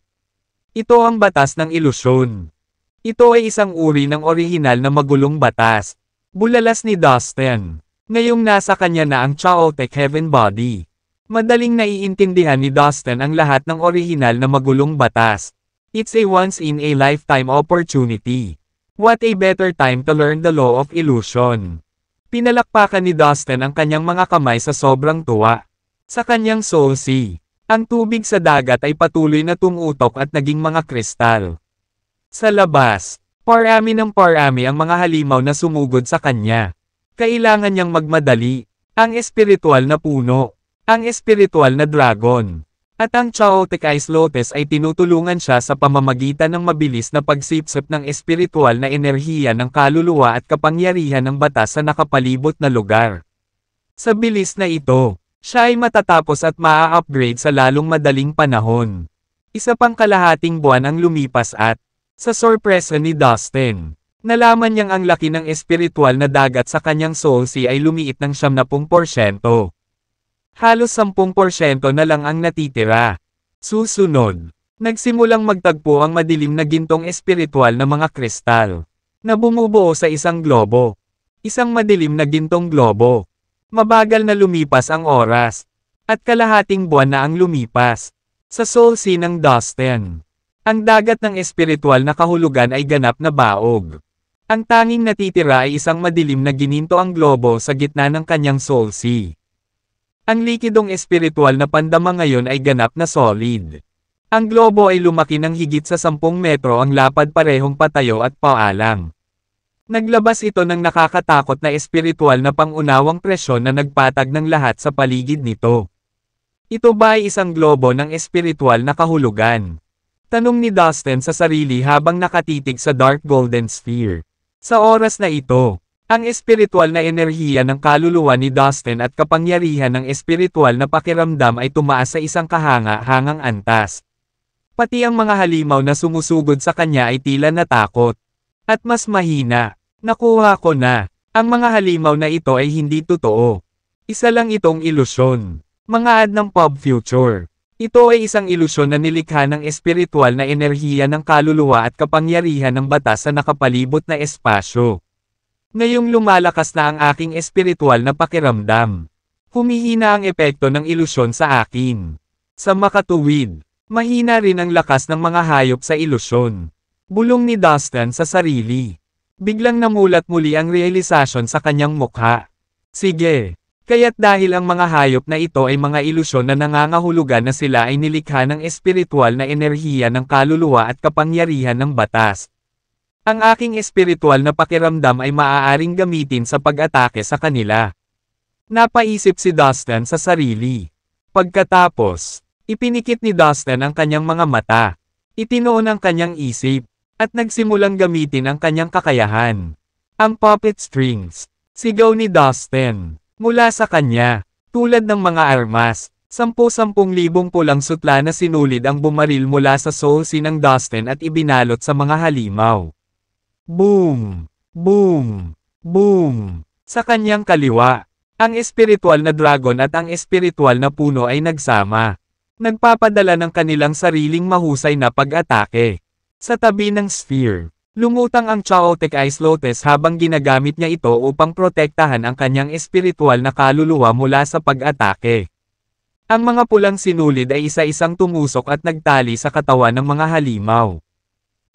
Ito ang batas ng ilusyon. Ito ay isang uri ng orihinal na magulong batas. Bulalas ni Dustin. Ngayong nasa kanya na ang Chaotic Heaven Body. Madaling naiintindihan ni Dustin ang lahat ng orihinal na magulong batas. It's a once-in-a-lifetime opportunity. What a better time to learn the law of illusion. Pinalakpakan ni Dustin ang kanyang mga kamay sa sobrang tuwa. Sa kanyang soul sea, ang tubig sa dagat ay patuloy na tumutok at naging mga kristal. Sa labas, parami ng parami ang mga halimaw na sumugod sa kanya. Kailangan niyang magmadali, ang espiritual na puno, ang espiritual na dragon. At ang Chaoticais Lotes ay tinutulungan siya sa pamamagitan ng mabilis na pagsipsip ng espiritual na enerhiya ng kaluluwa at kapangyarihan ng bata sa nakapalibot na lugar. Sa bilis na ito, siya ay matatapos at maa-upgrade sa lalong madaling panahon. Isa pang kalahating buwan ang lumipas at, sa sorpresa ni Dustin, nalaman niyang ang laki ng espiritual na dagat sa kanyang soul sea ay lumiit ng 70%. Halos 10% na lang ang natitira. Susunod. Nagsimulang magtagpo ang madilim na gintong espiritual na mga kristal na bumubuo sa isang globo. Isang madilim na gintong globo. Mabagal na lumipas ang oras. At kalahating buwan na ang lumipas. Sa Soul Sea ng Dustin. Ang dagat ng espiritual na kahulugan ay ganap na baog. Ang tanging natitira ay isang madilim na gininto ang globo sa gitna ng kanyang soul sea. Ang likidong espiritual na pandama ngayon ay ganap na solid. Ang globo ay lumaki ng higit sa 10 metro ang lapad parehong patayo at paalang. Naglabas ito ng nakakatakot na espiritual na pangunawang presyon na nagpatag ng lahat sa paligid nito. Ito ba ay isang globo ng espiritual na kahulugan? Tanong ni Dustin sa sarili habang nakatitig sa Dark Golden Sphere. Sa oras na ito, ang espiritual na enerhiya ng kaluluwa ni Dustin at kapangyarihan ng espiritual na pakiramdam ay tumaas sa isang kahanga-hangang antas. Pati ang mga halimaw na sumusugod sa kanya ay tila natakot. At mas mahina. Nakuha ko na. Ang mga halimaw na ito ay hindi totoo. Isa lang itong ilusyon. Mga ad ng pub future. Ito ay isang ilusyon na nilikha ng espiritual na enerhiya ng kaluluwa at kapangyarihan ng batas sa nakapalibot na espasyo. Ngayong lumalakas na ang aking espiritual na pakiramdam. Humihina ang epekto ng ilusyon sa akin. Sa makatuwid, mahina rin ang lakas ng mga hayop sa ilusyon. Bulong ni Dustin sa sarili. Biglang namulat muli ang realisasyon sa kanyang mukha. Sige, kaya't dahil ang mga hayop na ito ay mga ilusyon na nangangahulugan na sila ay nilikha ng espiritual na enerhiya ng kaluluwa at kapangyarihan ng batas, ang aking espiritual na pakiramdam ay maaaring gamitin sa pag-atake sa kanila. Napaisip si Dustin sa sarili. Pagkatapos, ipinikit ni Dustin ang kanyang mga mata. Itinoon ang kanyang isip, at nagsimulang gamitin ang kanyang kakayahan. Ang puppet strings, sigaw ni Dustin, mula sa kanya, tulad ng mga armas, Sampu-sampung libong pulang sutla na sinulid ang bumaril mula sa soul sinang Dustin at ibinalot sa mga halimaw. Boom! Boom! Boom! Sa kanyang kaliwa, ang espiritual na dragon at ang espiritual na puno ay nagsama. Nagpapadala ng kanilang sariling mahusay na pag-atake. Sa tabi ng sphere, lumutang ang Chaotic Ice Lotus habang ginagamit niya ito upang protektahan ang kanyang espiritual na kaluluwa mula sa pag-atake. Ang mga pulang sinulid ay isa-isang tumusok at nagtali sa katawan ng mga halimaw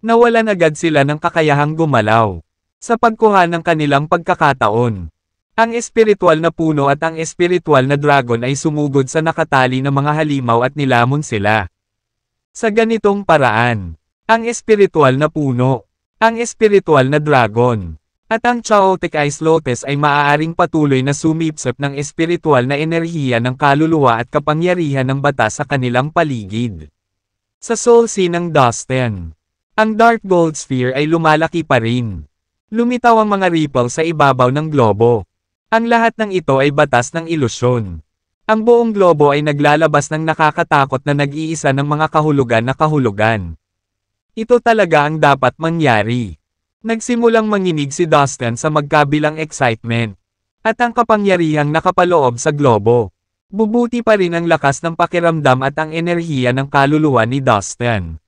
nawalan agad sila ng kakayahang gumalaw. Sa pagkuha ng kanilang pagkakataon, ang espiritual na puno at ang espiritual na dragon ay sumugod sa nakatali na mga halimaw at nilamon sila. Sa ganitong paraan, ang espiritual na puno, ang espiritual na dragon, at ang Chaotic Ice Lotus ay maaaring patuloy na sumipsip ng espiritual na enerhiya ng kaluluwa at kapangyarihan ng bata sa kanilang paligid. Sa Soul Sea ng Dustin ang dark gold sphere ay lumalaki pa rin. Lumitaw ang mga ripple sa ibabaw ng globo. Ang lahat ng ito ay batas ng ilusyon. Ang buong globo ay naglalabas ng nakakatakot na nag-iisa ng mga kahulugan na kahulugan. Ito talaga ang dapat mangyari. Nagsimulang manginig si Dustin sa magkabilang excitement. At ang kapangyarihang nakapaloob sa globo. Bubuti pa rin ang lakas ng pakiramdam at ang enerhiya ng kaluluwa ni Dustin.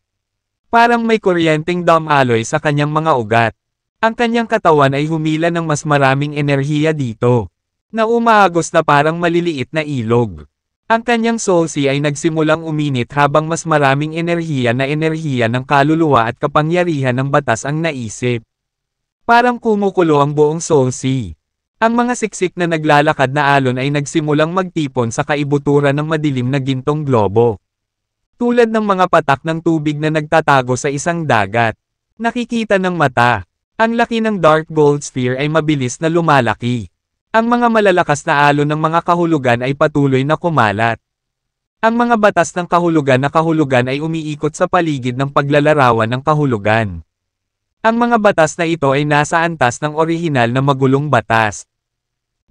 Parang may kuryenteng dumb alloy sa kanyang mga ugat. Ang kanyang katawan ay humila ng mas maraming enerhiya dito. Na umaagos na parang maliliit na ilog. Ang kanyang soulsi ay nagsimulang uminit habang mas maraming enerhiya na enerhiya ng kaluluwa at kapangyarihan ng batas ang naisip. Parang kumukulo ang buong soulsi. Ang mga siksik na naglalakad na alon ay nagsimulang magtipon sa kaibuturan ng madilim na gintong globo. Tulad ng mga patak ng tubig na nagtatago sa isang dagat. Nakikita ng mata. Ang laki ng dark gold sphere ay mabilis na lumalaki. Ang mga malalakas na alon ng mga kahulugan ay patuloy na kumalat. Ang mga batas ng kahulugan na kahulugan ay umiikot sa paligid ng paglalarawan ng kahulugan. Ang mga batas na ito ay nasa antas ng orihinal na magulong batas.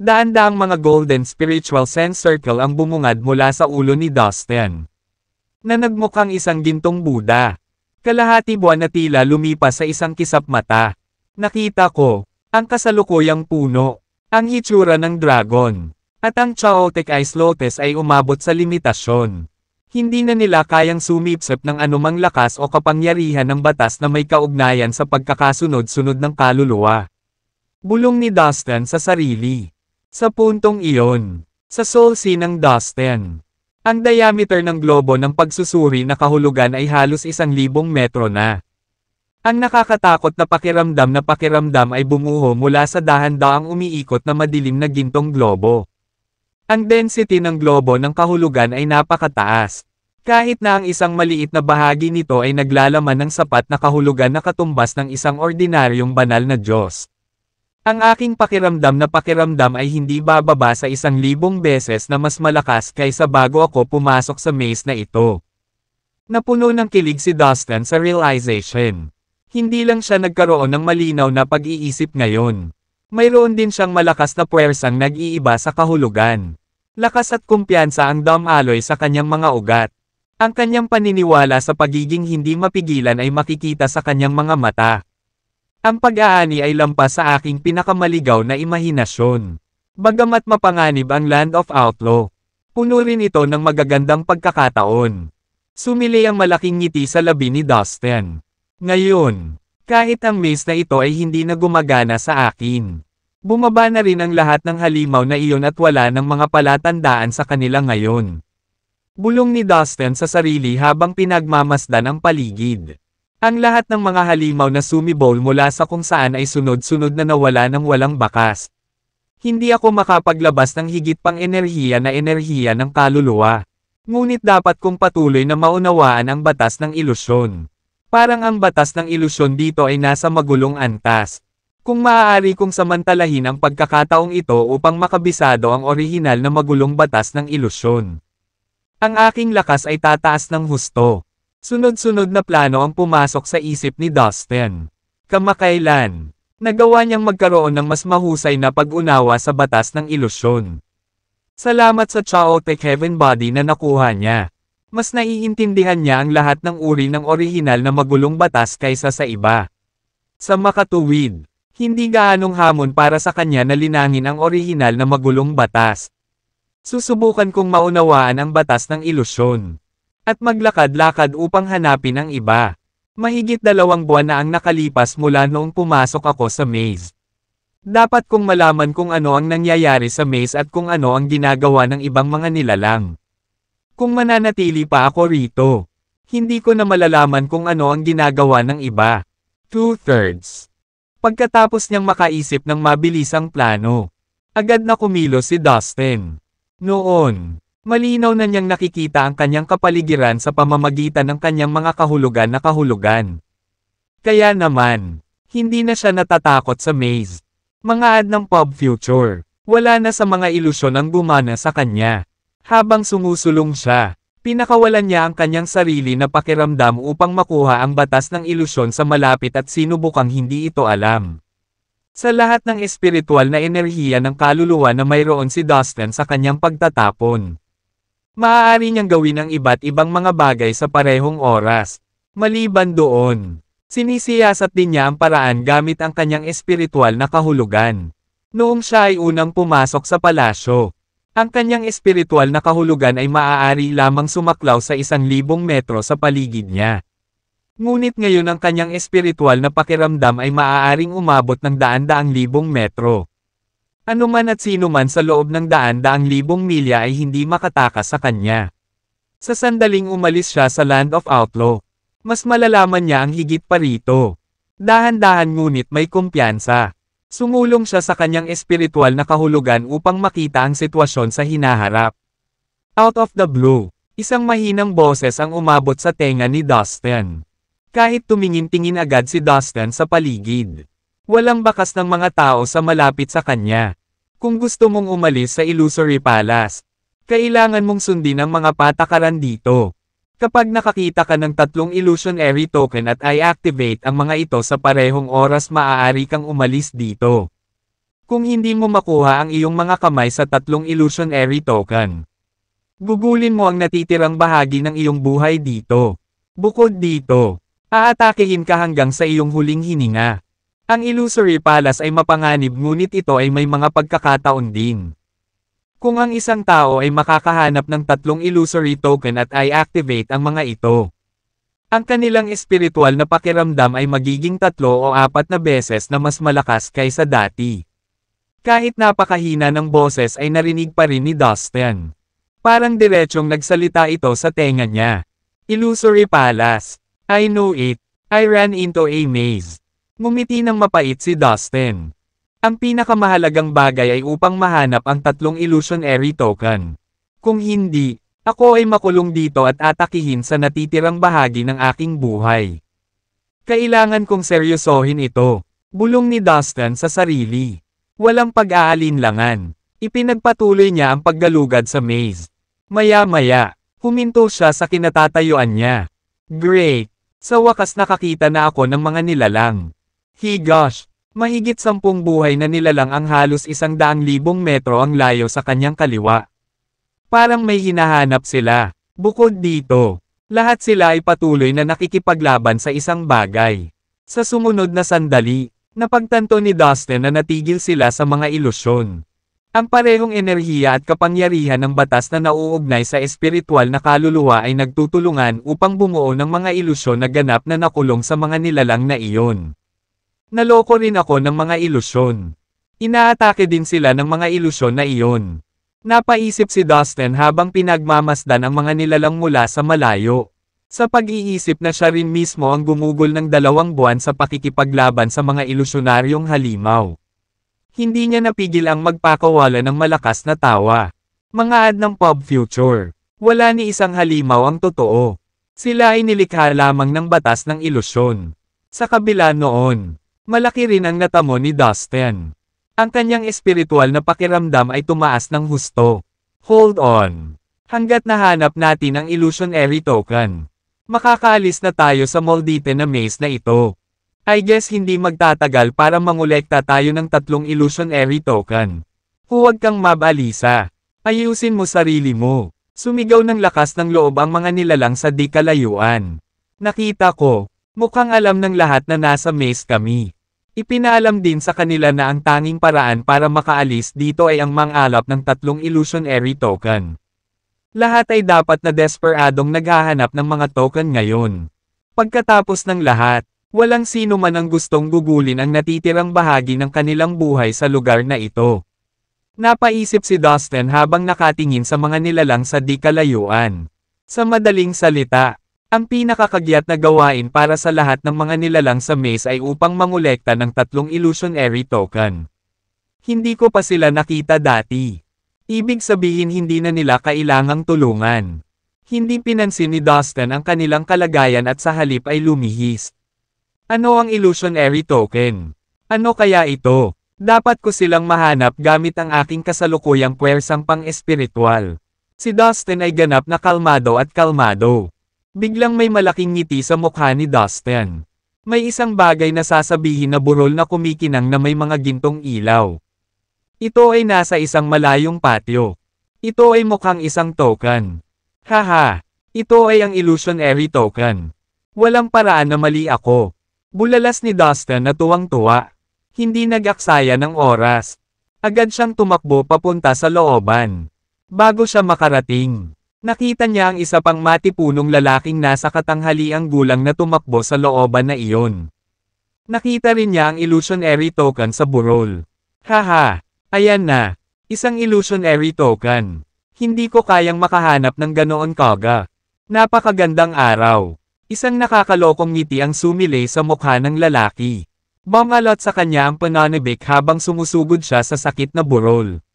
Daan-daang mga golden spiritual sense circle ang bumungad mula sa ulo ni Dustin na nagmukhang isang gintong Buddha. Kalahati buwan na tila lumipas sa isang kisap mata. Nakita ko, ang kasalukuyang puno, ang hitsura ng dragon, at ang Chaotic Ice Lotus ay umabot sa limitasyon. Hindi na nila kayang sumipsip ng anumang lakas o kapangyarihan ng batas na may kaugnayan sa pagkakasunod-sunod ng kaluluwa. Bulong ni Dustin sa sarili. Sa puntong iyon, sa soul sea ng Dustin, ang diameter ng globo ng pagsusuri na kahulugan ay halos isang libong metro na. Ang nakakatakot na pakiramdam na pakiramdam ay bumuho mula sa dahan-daang umiikot na madilim na gintong globo. Ang density ng globo ng kahulugan ay napakataas. Kahit na ang isang maliit na bahagi nito ay naglalaman ng sapat na kahulugan na katumbas ng isang ordinaryong banal na Diyos. Ang aking pakiramdam na pakiramdam ay hindi bababa sa isang libong beses na mas malakas kaysa bago ako pumasok sa maze na ito. Napuno ng kilig si Dustin sa realization. Hindi lang siya nagkaroon ng malinaw na pag-iisip ngayon. Mayroon din siyang malakas na puwersang nag-iiba sa kahulugan. Lakas at kumpiyansa ang Dom Aloy sa kanyang mga ugat. Ang kanyang paniniwala sa pagiging hindi mapigilan ay makikita sa kanyang mga mata. Ang pag-aani ay lampas sa aking pinakamaligaw na imahinasyon. Bagamat mapanganib ang Land of Outlaw, puno rin ito ng magagandang pagkakataon. Sumili ang malaking ngiti sa labi ni Dustin. Ngayon, kahit ang maze na ito ay hindi na gumagana sa akin. Bumaba na rin ang lahat ng halimaw na iyon at wala ng mga palatandaan sa kanila ngayon. Bulong ni Dustin sa sarili habang pinagmamasdan ang paligid. Ang lahat ng mga halimaw na sumibol mula sa kung saan ay sunod-sunod na nawala ng walang bakas. Hindi ako makapaglabas ng higit pang enerhiya na enerhiya ng kaluluwa. Ngunit dapat kong patuloy na maunawaan ang batas ng ilusyon. Parang ang batas ng ilusyon dito ay nasa magulong antas. Kung maaari kong samantalahin ang pagkakataong ito upang makabisado ang orihinal na magulong batas ng ilusyon. Ang aking lakas ay tataas ng husto. Sunod-sunod na plano ang pumasok sa isip ni Dustin. Kamakailan, nagawa niyang magkaroon ng mas mahusay na pag-unawa sa batas ng ilusyon. Salamat sa Chaotic Heaven Body na nakuha niya. Mas naiintindihan niya ang lahat ng uri ng orihinal na magulong batas kaysa sa iba. Sa makatuwid, hindi gaanong hamon para sa kanya na linangin ang orihinal na magulong batas. Susubukan kong maunawaan ang batas ng ilusyon at maglakad-lakad upang hanapin ang iba. Mahigit dalawang buwan na ang nakalipas mula noong pumasok ako sa maze. Dapat kong malaman kung ano ang nangyayari sa maze at kung ano ang ginagawa ng ibang mga nilalang. Kung mananatili pa ako rito, hindi ko na malalaman kung ano ang ginagawa ng iba. Two-thirds. Pagkatapos niyang makaisip ng mabilisang plano, agad na kumilo si Dustin. Noon, Malinaw na niyang nakikita ang kanyang kapaligiran sa pamamagitan ng kanyang mga kahulugan na kahulugan. Kaya naman, hindi na siya natatakot sa maze. Mga ad ng pub future, wala na sa mga ilusyon ang gumana sa kanya. Habang sumusulong siya, pinakawalan niya ang kanyang sarili na pakiramdam upang makuha ang batas ng ilusyon sa malapit at sinubukang hindi ito alam. Sa lahat ng espiritual na enerhiya ng kaluluwa na mayroon si Dustin sa kanyang pagtatapon. Maaari niyang gawin ang iba't ibang mga bagay sa parehong oras. Maliban doon, sinisiyasat din niya ang paraan gamit ang kanyang espiritual na kahulugan. Noong siya ay unang pumasok sa palasyo, ang kanyang espiritual na kahulugan ay maaari lamang sumaklaw sa isang libong metro sa paligid niya. Ngunit ngayon ang kanyang espiritual na pakiramdam ay maaaring umabot ng daan-daang libong metro. Anuman at sino man sa loob ng daan-daang libong milya ay hindi makatakas sa kanya. Sa sandaling umalis siya sa Land of Outlaw. Mas malalaman niya ang higit pa rito. Dahan-dahan ngunit may kumpiyansa. Sumulong siya sa kanyang espiritual na kahulugan upang makita ang sitwasyon sa hinaharap. Out of the blue, isang mahinang boses ang umabot sa tenga ni Dustin. Kahit tumingin-tingin agad si Dustin sa paligid. Walang bakas ng mga tao sa malapit sa kanya. Kung gusto mong umalis sa Illusory Palace, kailangan mong sundin ang mga patakaran dito. Kapag nakakita ka ng tatlong illusionary token at i-activate ang mga ito sa parehong oras maaari kang umalis dito. Kung hindi mo makuha ang iyong mga kamay sa tatlong illusionary token, gugulin mo ang natitirang bahagi ng iyong buhay dito. Bukod dito, aatakehin ka hanggang sa iyong huling hininga. Ang illusory palace ay mapanganib ngunit ito ay may mga pagkakataon din. Kung ang isang tao ay makakahanap ng tatlong illusory token at i activate ang mga ito. Ang kanilang espiritual na pakiramdam ay magiging tatlo o apat na beses na mas malakas kaysa dati. Kahit napakahina ng boses ay narinig pa rin ni Dustin. Parang diretsyong nagsalita ito sa tenga niya. Illusory palace. I know it. I ran into a maze. Ngumiti ng mapait si Dustin. Ang pinakamahalagang bagay ay upang mahanap ang tatlong illusionary token. Kung hindi, ako ay makulong dito at atakihin sa natitirang bahagi ng aking buhay. Kailangan kong seryosohin ito. Bulong ni Dustin sa sarili. Walang pag-aalinlangan. Ipinagpatuloy niya ang paggalugad sa maze. Maya-maya, huminto siya sa kinatatayuan niya. Great! Sa wakas nakakita na ako ng mga nilalang. Higosh! Mahigit sampung buhay na nilalang ang halos isang daang libong metro ang layo sa kanyang kaliwa. Parang may hinahanap sila. Bukod dito, lahat sila ay patuloy na nakikipaglaban sa isang bagay. Sa sumunod na sandali, napagtanto ni Dustin na natigil sila sa mga ilusyon. Ang parehong enerhiya at kapangyarihan ng batas na nauugnay sa espiritual na kaluluwa ay nagtutulungan upang bumuo ng mga ilusyon na ganap na nakulong sa mga nilalang na iyon. Naloko rin ako ng mga ilusyon. Inaatake din sila ng mga ilusyon na iyon. Napaisip si Dustin habang pinagmamasdan ang mga nilalang mula sa malayo. Sa pag-iisip na siya rin mismo ang gumugol ng dalawang buwan sa pakikipaglaban sa mga ilusyonaryong halimaw. Hindi niya napigil ang magpakawala ng malakas na tawa. Mga ad ng pub future. Wala ni isang halimaw ang totoo. Sila ay nilikha lamang ng batas ng ilusyon. Sa kabila noon, Malaki rin ang natamo ni Dustin. Ang kanyang espiritual na pakiramdam ay tumaas ng husto. Hold on. Hanggat nahanap natin ang illusionary token. Makakaalis na tayo sa Moldite na maze na ito. I guess hindi magtatagal para mangolekta tayo ng tatlong illusionary token. Huwag kang mabalisa. Ayusin mo sarili mo. Sumigaw ng lakas ng loob ang mga nilalang sa di kalayuan. Nakita ko, Mukhang alam ng lahat na nasa maze kami. Ipinalam din sa kanila na ang tanging paraan para makaalis dito ay ang mangalap ng tatlong illusionary token. Lahat ay dapat na desperadong naghahanap ng mga token ngayon. Pagkatapos ng lahat, walang sino man ang gustong gugulin ang natitirang bahagi ng kanilang buhay sa lugar na ito. Napaisip si Dustin habang nakatingin sa mga nilalang sa di kalayuan. Sa madaling salita, ang pinakakagyat na gawain para sa lahat ng mga nilalang sa maze ay upang mangolekta ng tatlong illusionary token. Hindi ko pa sila nakita dati. Ibig sabihin hindi na nila kailangang tulungan. Hindi pinansin ni Dustin ang kanilang kalagayan at sa halip ay lumihis. Ano ang illusionary token? Ano kaya ito? Dapat ko silang mahanap gamit ang aking kasalukuyang puwersang pang-espiritual. Si Dustin ay ganap na kalmado at kalmado. Biglang may malaking ngiti sa mukha ni Dustin. May isang bagay na sasabihin na burol na kumikinang na may mga gintong ilaw. Ito ay nasa isang malayong patio. Ito ay mukhang isang token. Haha, ito ay ang illusionary token. Walang paraan na mali ako. Bulalas ni Dustin na tuwang-tuwa. Hindi nag-aksaya ng oras. Agad siyang tumakbo papunta sa looban. Bago siya makarating, Nakita niya ang isa pang matipunong lalaking nasa katanghaliang gulang na tumakbo sa looban na iyon. Nakita rin niya ang illusionary token sa burol. Haha! Ayan na! Isang illusionary token. Hindi ko kayang makahanap ng ganoon kaga. Napakagandang araw. Isang nakakalokong ngiti ang sumilay sa mukha ng lalaki. Bumalot sa kanya ang pananibik habang sumusugod siya sa sakit na burol.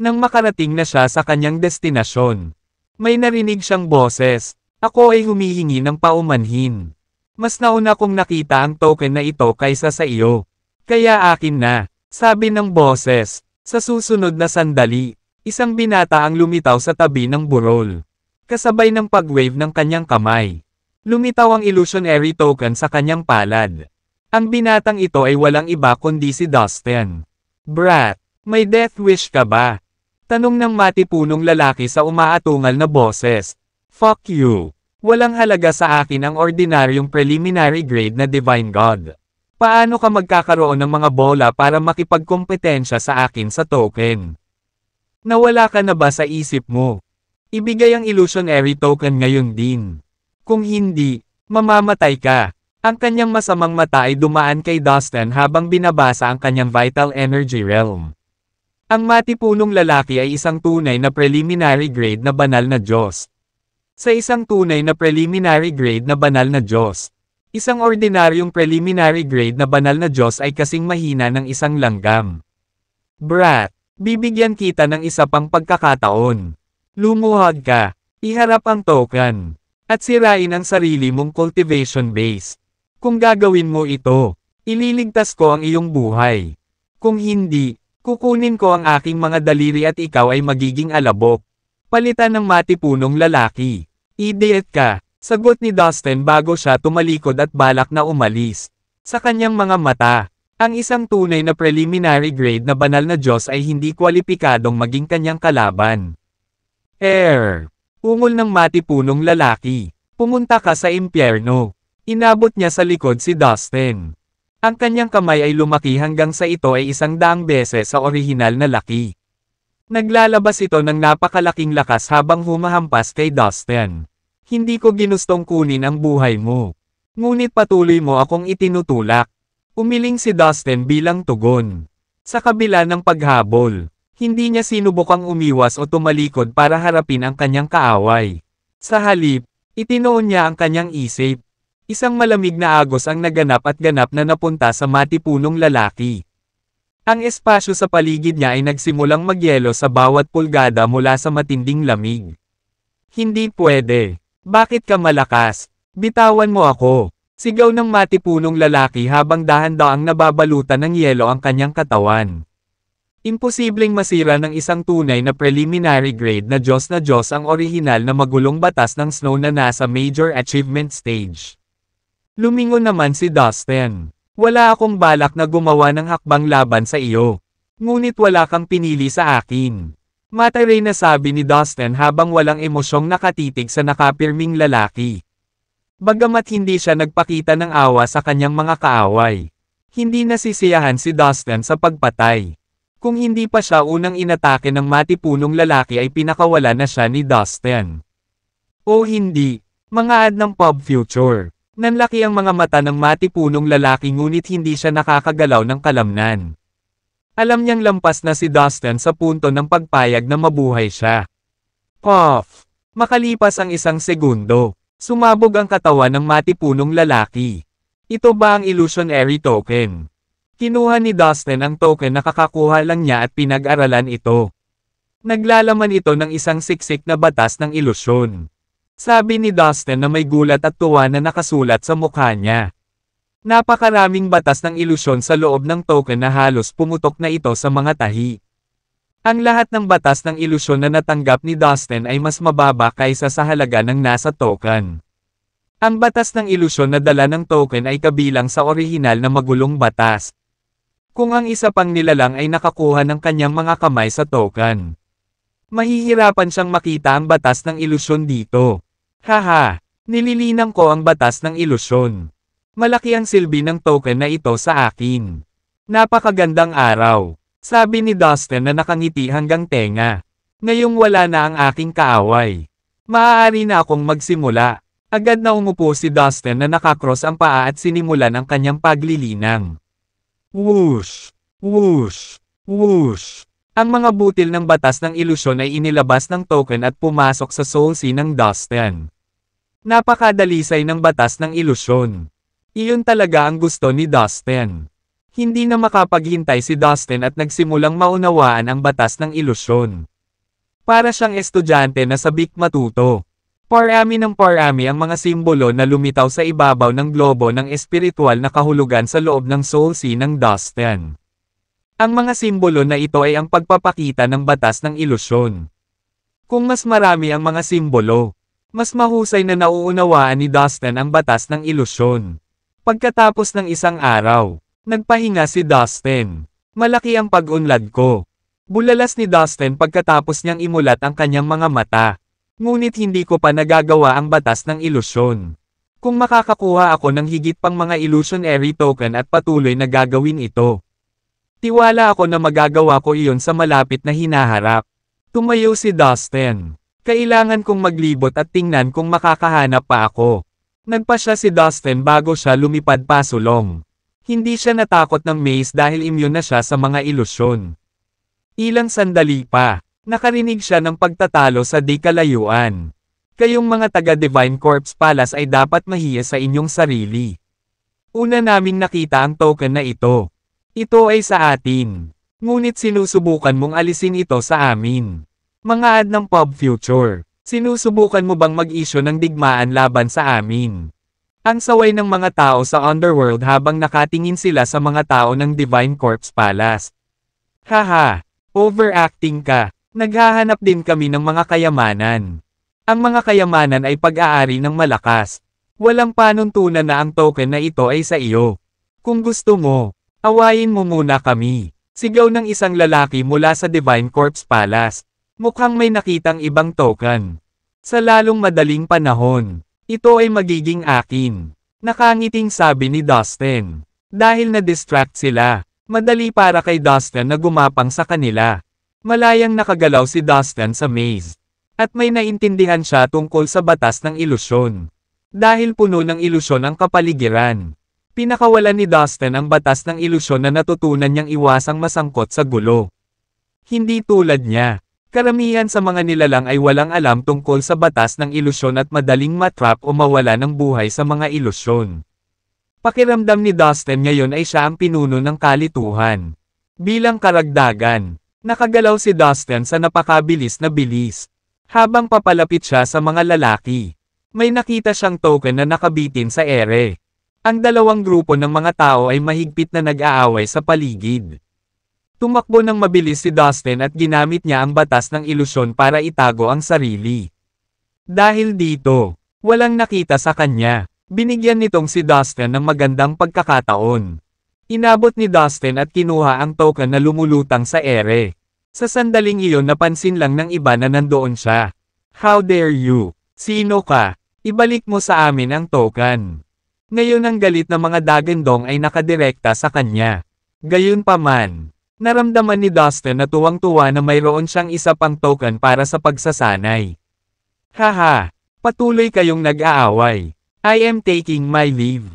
Nang makarating na siya sa kanyang destinasyon, may narinig siyang boses. Ako ay humihingi ng paumanhin. Mas nauna kong nakita ang token na ito kaysa sa iyo. Kaya akin na, sabi ng boses. Sa susunod na sandali, isang binata ang lumitaw sa tabi ng burol. Kasabay ng pag-wave ng kanyang kamay. Lumitaw ang illusionary token sa kanyang palad. Ang binatang ito ay walang iba kundi si Dustin. Brat, may death wish ka ba? Tanong ng matipunong lalaki sa umaatungal na boses. Fuck you. Walang halaga sa akin ang ordinaryong preliminary grade na Divine God. Paano ka magkakaroon ng mga bola para makipagkompetensya sa akin sa token? Nawala ka na ba sa isip mo? Ibigay ang illusionary token ngayon din. Kung hindi, mamamatay ka. Ang kanyang masamang mata ay dumaan kay Dustin habang binabasa ang kanyang vital energy realm. Ang matipunong lalaki ay isang tunay na preliminary grade na banal na Diyos. Sa isang tunay na preliminary grade na banal na Diyos, isang ordinaryong preliminary grade na banal na Diyos ay kasing mahina ng isang langgam. Brat, bibigyan kita ng isa pang pagkakataon. Lumuhag ka, iharap ang token, at sirain ang sarili mong cultivation base. Kung gagawin mo ito, ililigtas ko ang iyong buhay. Kung hindi, Kukunin ko ang aking mga daliri at ikaw ay magiging alabok. Palitan ng matipunong lalaki. Idiot ka. Sagot ni Dustin bago siya tumalikod at balak na umalis. Sa kanyang mga mata, ang isang tunay na preliminary grade na banal na Diyos ay hindi kwalipikadong maging kanyang kalaban. Err, Ungol ng matipunong lalaki. Pumunta ka sa impyerno. Inabot niya sa likod si Dustin. Ang kanyang kamay ay lumaki hanggang sa ito ay isang daang beses sa orihinal na laki. Naglalabas ito ng napakalaking lakas habang humahampas kay Dustin. Hindi ko ginustong kunin ang buhay mo. Ngunit patuloy mo akong itinutulak. Umiling si Dustin bilang tugon. Sa kabila ng paghabol, hindi niya sinubukang umiwas o tumalikod para harapin ang kanyang kaaway. Sa halip, itinoon niya ang kanyang isip. Isang malamig na agos ang naganap at ganap na napunta sa matipunong lalaki. Ang espasyo sa paligid niya ay nagsimulang magyelo sa bawat pulgada mula sa matinding lamig. Hindi pwede. Bakit ka malakas? Bitawan mo ako. Sigaw ng matipunong lalaki habang dahan-daang nababalutan ng yelo ang kanyang katawan. Imposibleng masira ng isang tunay na preliminary grade na Diyos na Diyos ang orihinal na magulong batas ng snow na nasa major achievement stage. Lumingon naman si Dustin. Wala akong balak na gumawa ng hakbang laban sa iyo. Ngunit wala kang pinili sa akin. Matay na sabi ni Dustin habang walang emosyong nakatitig sa nakapirming lalaki. Bagamat hindi siya nagpakita ng awa sa kanyang mga kaaway. Hindi nasisiyahan si Dustin sa pagpatay. Kung hindi pa siya unang inatake ng matipunong lalaki ay pinakawala na siya ni Dustin. O hindi, mga ad ng pub future. Nanlaki ang mga mata ng matipunong lalaki ngunit hindi siya nakakagalaw ng kalamnan. Alam niyang lampas na si Dustin sa punto ng pagpayag na mabuhay siya. Puff! Makalipas ang isang segundo, sumabog ang katawan ng matipunong lalaki. Ito ba ang illusionary token? Kinuha ni Dustin ang token na kakakuha lang niya at pinag-aralan ito. Naglalaman ito ng isang siksik na batas ng ilusyon. Sabi ni Dustin na may gulat at tuwa na nakasulat sa mukha niya. Napakaraming batas ng ilusyon sa loob ng token na halos pumutok na ito sa mga tahi. Ang lahat ng batas ng ilusyon na natanggap ni Dustin ay mas mababa kaysa sa halaga ng nasa token. Ang batas ng ilusyon na dala ng token ay kabilang sa orihinal na magulong batas. Kung ang isa pang nilalang ay nakakuha ng kanyang mga kamay sa token. Mahihirapan siyang makita ang batas ng ilusyon dito. Haha! Nililinang ko ang batas ng ilusyon. Malaki ang silbi ng token na ito sa akin. Napakagandang araw. Sabi ni Dustin na nakangiti hanggang tenga. Ngayong wala na ang aking kaaway. Maaari na akong magsimula. Agad na umupo si Dustin na nakakross ang paa at sinimulan ang kanyang paglilinang. Whoosh! Whoosh! Whoosh! Ang mga butil ng batas ng ilusyon ay inilabas ng token at pumasok sa soul sea ng Dustin. Napakadalisay ng batas ng ilusyon. Iyon talaga ang gusto ni Dustin. Hindi na makapaghintay si Dustin at nagsimulang maunawaan ang batas ng ilusyon. Para siyang estudyante na sabik matuto. Parami ng parami ang mga simbolo na lumitaw sa ibabaw ng globo ng espiritual na kahulugan sa loob ng soul sea ng Dustin. Ang mga simbolo na ito ay ang pagpapakita ng batas ng ilusyon. Kung mas marami ang mga simbolo, mas mahusay na nauunawaan ni Dustin ang batas ng ilusyon. Pagkatapos ng isang araw, nagpahinga si Dustin. Malaki ang pag-unlad ko. Bulalas ni Dustin pagkatapos niyang imulat ang kanyang mga mata. Ngunit hindi ko pa nagagawa ang batas ng ilusyon. Kung makakakuha ako ng higit pang mga illusionary token at patuloy na gagawin ito, Tiwala ako na magagawa ko iyon sa malapit na hinaharap. Tumayo si Dustin. Kailangan kong maglibot at tingnan kung makakahanap pa ako. Nagpa siya si Dustin bago siya lumipad pa sulong. Hindi siya natakot ng maze dahil immune na siya sa mga ilusyon. Ilang sandali pa, nakarinig siya ng pagtatalo sa di kalayuan. Kayong mga taga Divine Corpse Palace ay dapat mahiya sa inyong sarili. Una naming nakita ang token na ito. Ito ay sa atin. Ngunit sinusubukan mong alisin ito sa amin. Mga ad ng Pub Future. Sinusubukan mo bang mag-issue ng digmaan laban sa amin? Ang saway ng mga tao sa Underworld habang nakatingin sila sa mga tao ng Divine Corpse Palace. Haha! Overacting ka. Naghahanap din kami ng mga kayamanan. Ang mga kayamanan ay pag-aari ng malakas. Walang panuntunan na ang token na ito ay sa iyo. Kung gusto mo, Awayin mo muna kami. Sigaw ng isang lalaki mula sa Divine Corpse Palace. Mukhang may nakitang ibang token. Sa lalong madaling panahon, ito ay magiging akin. Nakangiting sabi ni Dustin. Dahil na-distract sila, madali para kay Dustin na gumapang sa kanila. Malayang nakagalaw si Dustin sa maze. At may naintindihan siya tungkol sa batas ng ilusyon. Dahil puno ng ilusyon ang kapaligiran. Pinakawalan ni Dustin ang batas ng ilusyon na natutunan niyang iwasang masangkot sa gulo. Hindi tulad niya. Karamihan sa mga nilalang ay walang alam tungkol sa batas ng ilusyon at madaling matrap o mawala ng buhay sa mga ilusyon. Pakiramdam ni Dustin ngayon ay siya ang pinuno ng kalituhan. Bilang karagdagan, nakagalaw si Dustin sa napakabilis na bilis. Habang papalapit siya sa mga lalaki, may nakita siyang token na nakabitin sa ere. Ang dalawang grupo ng mga tao ay mahigpit na nag-aaway sa paligid. Tumakbo ng mabilis si Dustin at ginamit niya ang batas ng ilusyon para itago ang sarili. Dahil dito, walang nakita sa kanya. Binigyan nitong si Dustin ng magandang pagkakataon. Inabot ni Dustin at kinuha ang token na lumulutang sa ere. Sa sandaling iyon napansin lang ng iba na nandoon siya. How dare you? Sino ka? Ibalik mo sa amin ang token. Ngayon ang galit ng mga dagendong ay nakadirekta sa kanya. Gayunpaman, naramdaman ni Dustin na tuwang-tuwa na mayroon siyang isa pang token para sa pagsasanay. Haha, patuloy kayong nag-aaway. I am taking my leave.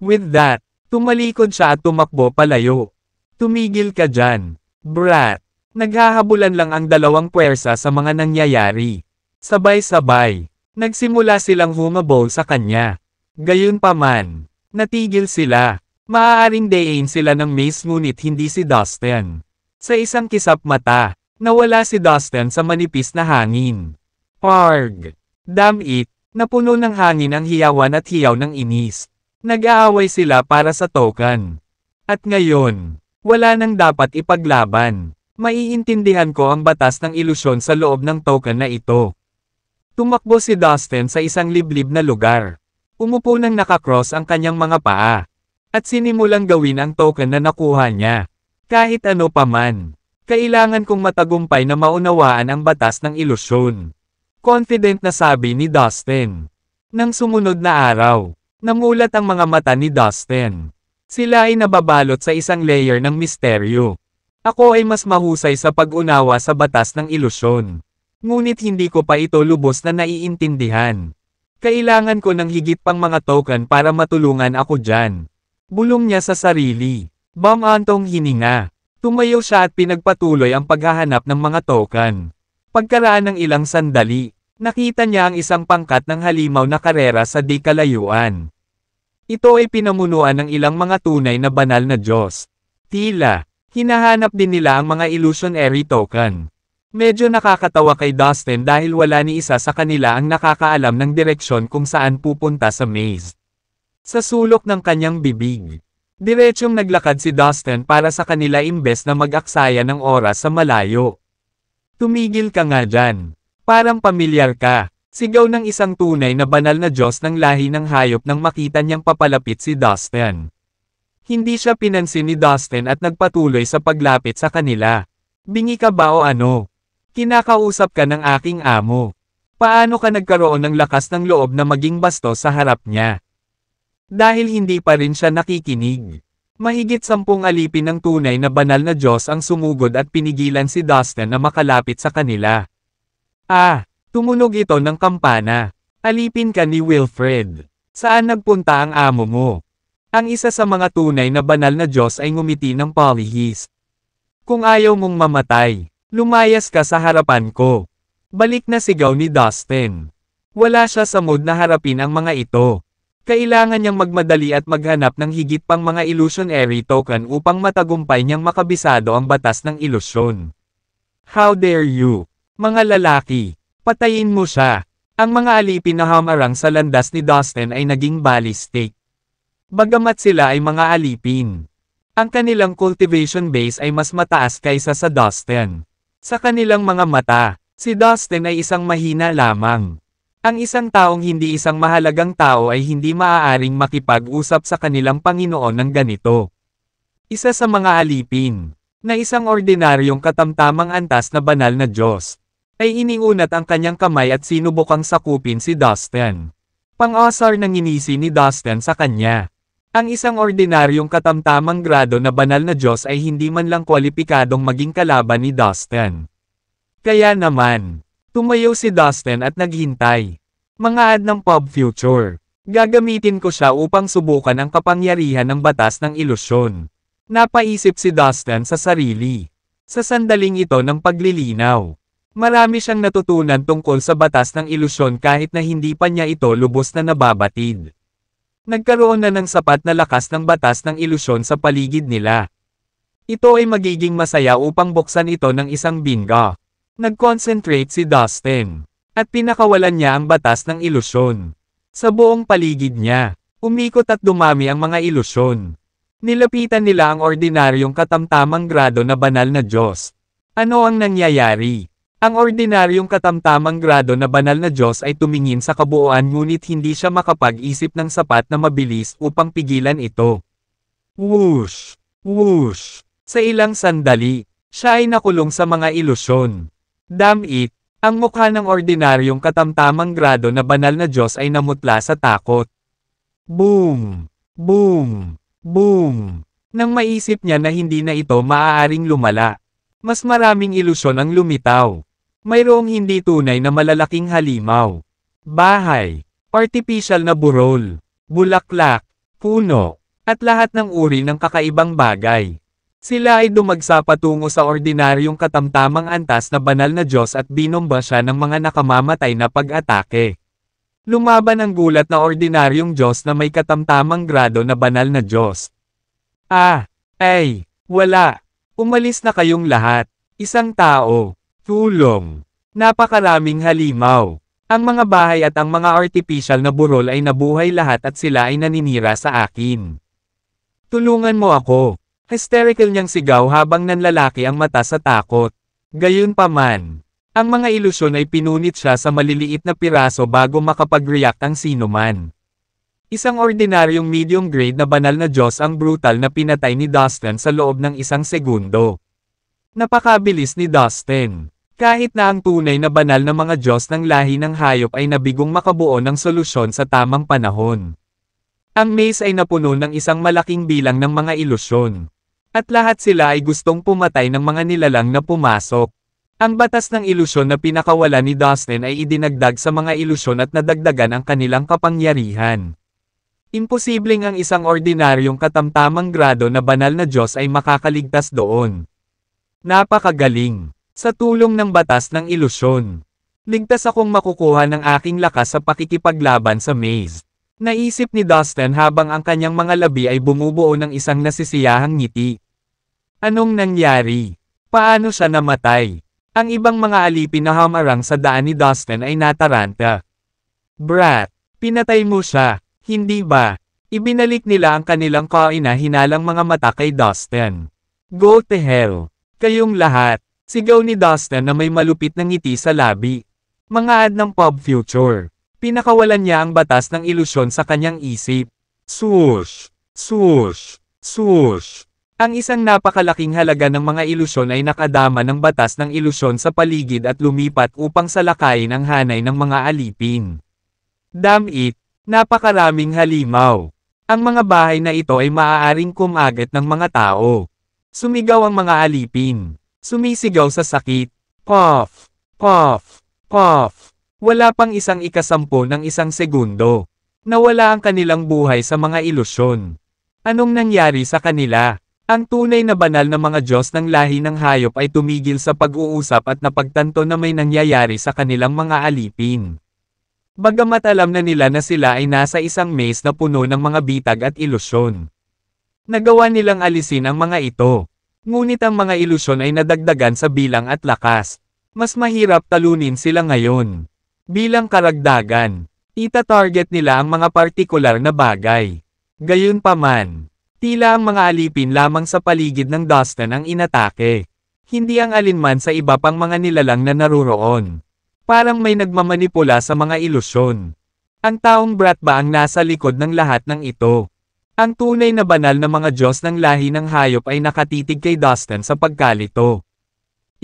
With that, tumalikod siya at tumakbo palayo. Tumigil ka dyan, brat. Naghahabulan lang ang dalawang puwersa sa mga nangyayari. Sabay-sabay, nagsimula silang humabol sa kanya. Gayunpaman, natigil sila. Maaaring dayin sila ng Mace ngunit hindi si Dustin. Sa isang kisap mata, nawala si Dustin sa manipis na hangin. Parg! Damn it! Napuno ng hangin ang hiyawan at hiyaw ng inis. Nag-aaway sila para sa token. At ngayon, wala nang dapat ipaglaban. Maiintindihan ko ang batas ng ilusyon sa loob ng token na ito. Tumakbo si Dustin sa isang liblib na lugar. Umupo nang nakakross ang kanyang mga paa. At sinimulang gawin ang token na nakuha niya. Kahit ano paman. Kailangan kong matagumpay na maunawaan ang batas ng ilusyon. Confident na sabi ni Dustin. Nang sumunod na araw, namulat ang mga mata ni Dustin. Sila ay nababalot sa isang layer ng misteryo. Ako ay mas mahusay sa pag-unawa sa batas ng ilusyon. Ngunit hindi ko pa ito lubos na naiintindihan. Kailangan ko ng higit pang mga token para matulungan ako dyan. Bulong niya sa sarili. Bam Antong hininga. Tumayo siya at pinagpatuloy ang paghahanap ng mga token. Pagkaraan ng ilang sandali, nakita niya ang isang pangkat ng halimaw na karera sa di kalayuan. Ito ay pinamunuan ng ilang mga tunay na banal na Diyos. Tila, hinahanap din nila ang mga illusionary token. Medyo nakakatawa kay Dustin dahil wala ni isa sa kanila ang nakakaalam ng direksyon kung saan pupunta sa maze. Sa sulok ng kanyang bibig, diretsyong naglakad si Dustin para sa kanila imbes na mag-aksaya ng oras sa malayo. Tumigil ka nga dyan. Parang pamilyar ka. Sigaw ng isang tunay na banal na Diyos ng lahi ng hayop nang makita niyang papalapit si Dustin. Hindi siya pinansin ni Dustin at nagpatuloy sa paglapit sa kanila. Bingi ka ba o ano? Kinakausap ka ng aking amo. Paano ka nagkaroon ng lakas ng loob na maging basto sa harap niya? Dahil hindi pa rin siya nakikinig. Mahigit sampung alipin ng tunay na banal na Diyos ang sumugod at pinigilan si Dustin na makalapit sa kanila. Ah, tumunog ito ng kampana. Alipin ka ni Wilfred. Saan nagpunta ang amo mo? Ang isa sa mga tunay na banal na Diyos ay ngumiti ng polihis. Kung ayaw mong mamatay, Lumayas ka sa harapan ko. Balik na sigaw ni Dustin. Wala siya sa mood na harapin ang mga ito. Kailangan niyang magmadali at maghanap ng higit pang mga illusionary token upang matagumpay niyang makabisado ang batas ng ilusyon. How dare you, mga lalaki, patayin mo siya. Ang mga alipin na hamarang sa landas ni Dustin ay naging ballistic. Bagamat sila ay mga alipin, ang kanilang cultivation base ay mas mataas kaysa sa Dustin. Sa kanilang mga mata, si Dustin ay isang mahina lamang. Ang isang taong hindi isang mahalagang tao ay hindi maaaring makipag-usap sa kanilang Panginoon ng ganito. Isa sa mga alipin, na isang ordinaryong katamtamang antas na banal na Diyos, ay iniunat ang kanyang kamay at sinubukang sakupin si Dustin. Pang-asar ng inisi ni Dustin sa kanya. Ang isang ordinaryong katamtamang grado na banal na Diyos ay hindi man lang kwalipikadong maging kalaban ni Dustin. Kaya naman, tumayo si Dustin at naghintay. Mga ad ng pub future. Gagamitin ko siya upang subukan ang kapangyarihan ng batas ng ilusyon. Napaisip si Dustin sa sarili. Sa sandaling ito ng paglilinaw. Marami siyang natutunan tungkol sa batas ng ilusyon kahit na hindi pa niya ito lubos na nababatid. Nagkaroon na ng sapat na lakas ng batas ng ilusyon sa paligid nila. Ito ay magiging masaya upang buksan ito ng isang bingo. Nag-concentrate si Dustin. At pinakawalan niya ang batas ng ilusyon. Sa buong paligid niya, umikot at dumami ang mga ilusyon. Nilapitan nila ang ordinaryong katamtamang grado na banal na Diyos. Ano ang nangyayari? Ang ordinaryong katamtamang grado na banal na Diyos ay tumingin sa kabuuan ngunit hindi siya makapag-isip ng sapat na mabilis upang pigilan ito. Whoosh! Whoosh! Sa ilang sandali, siya ay nakulong sa mga ilusyon. Damn it! Ang mukha ng ordinaryong katamtamang grado na banal na Diyos ay namutla sa takot. Boom! Boom! Boom! Nang maisip niya na hindi na ito maaaring lumala. Mas maraming ilusyon ang lumitaw. Mayroong hindi tunay na malalaking halimaw. Bahay, artificial na burol, bulaklak, puno, at lahat ng uri ng kakaibang bagay. Sila ay dumagsa patungo sa ordinaryong katamtamang antas na banal na Diyos at binomba siya ng mga nakamamatay na pag-atake. Lumaban ang gulat na ordinaryong Diyos na may katamtamang grado na banal na Diyos. Ah, ay, wala. Umalis na kayong lahat. Isang tao. Tulong. Napakaraming halimaw. Ang mga bahay at ang mga artificial na burol ay nabuhay lahat at sila ay naninira sa akin. Tulungan mo ako. Hysterical niyang sigaw habang nanlalaki ang mata sa takot. Gayunpaman, ang mga ilusyon ay pinunit siya sa maliliit na piraso bago makapag-react ang sinuman. Isang ordinaryong medium grade na banal na Diyos ang brutal na pinatay ni Dustin sa loob ng isang segundo. Napakabilis ni Dustin. Kahit na ang tunay na banal na mga Diyos ng lahi ng hayop ay nabigong makabuo ng solusyon sa tamang panahon. Ang maze ay napuno ng isang malaking bilang ng mga ilusyon. At lahat sila ay gustong pumatay ng mga nilalang na pumasok. Ang batas ng ilusyon na pinakawala ni Dustin ay idinagdag sa mga ilusyon at nadagdagan ang kanilang kapangyarihan. Imposibleng ang isang ordinaryong katamtamang grado na banal na Diyos ay makakaligtas doon. Napakagaling. Sa tulong ng batas ng ilusyon. Ligtas akong makukuha ng aking lakas sa pakikipaglaban sa maze. Naisip ni Dustin habang ang kanyang mga labi ay bumubuo ng isang nasisiyahang ngiti. Anong nangyari? Paano siya namatay? Ang ibang mga alipin na hamarang sa daan ni Dustin ay nataranta. Brat, pinatay mo siya, hindi ba? Ibinalik nila ang kanilang kain na hinalang mga mata kay Dustin. Go to hell. Kayong lahat, sigaw ni Dustin na may malupit na ng ngiti sa labi. Mga ad ng pub future. Pinakawalan niya ang batas ng ilusyon sa kanyang isip. Swoosh! Swoosh! Swoosh! Ang isang napakalaking halaga ng mga ilusyon ay nakadama ng batas ng ilusyon sa paligid at lumipat upang salakayin ang hanay ng mga alipin. Damn it! Napakaraming halimaw! Ang mga bahay na ito ay maaaring kumagat ng mga tao. Sumigaw ang mga alipin. Sumisigaw sa sakit. Puff! Puff! Puff! Wala pang isang ikasampo ng isang segundo. Nawala ang kanilang buhay sa mga ilusyon. Anong nangyari sa kanila? Ang tunay na banal na mga Diyos ng lahi ng hayop ay tumigil sa pag-uusap at napagtanto na may nangyayari sa kanilang mga alipin. Bagamat alam na nila na sila ay nasa isang maze na puno ng mga bitag at ilusyon. Nagawa nilang alisin ang mga ito. Ngunit ang mga ilusyon ay nadagdagan sa bilang at lakas. Mas mahirap talunin sila ngayon. Bilang karagdagan, ita-target nila ang mga partikular na bagay. Gayunpaman, tila ang mga alipin lamang sa paligid ng Dustin ang inatake. Hindi ang alinman sa iba pang mga nilalang na naruroon. Parang may nagmamanipula sa mga ilusyon. Ang taong brat ba ang nasa likod ng lahat ng ito? Ang tunay na banal na mga Diyos ng lahi ng hayop ay nakatitig kay Dustin sa pagkalito.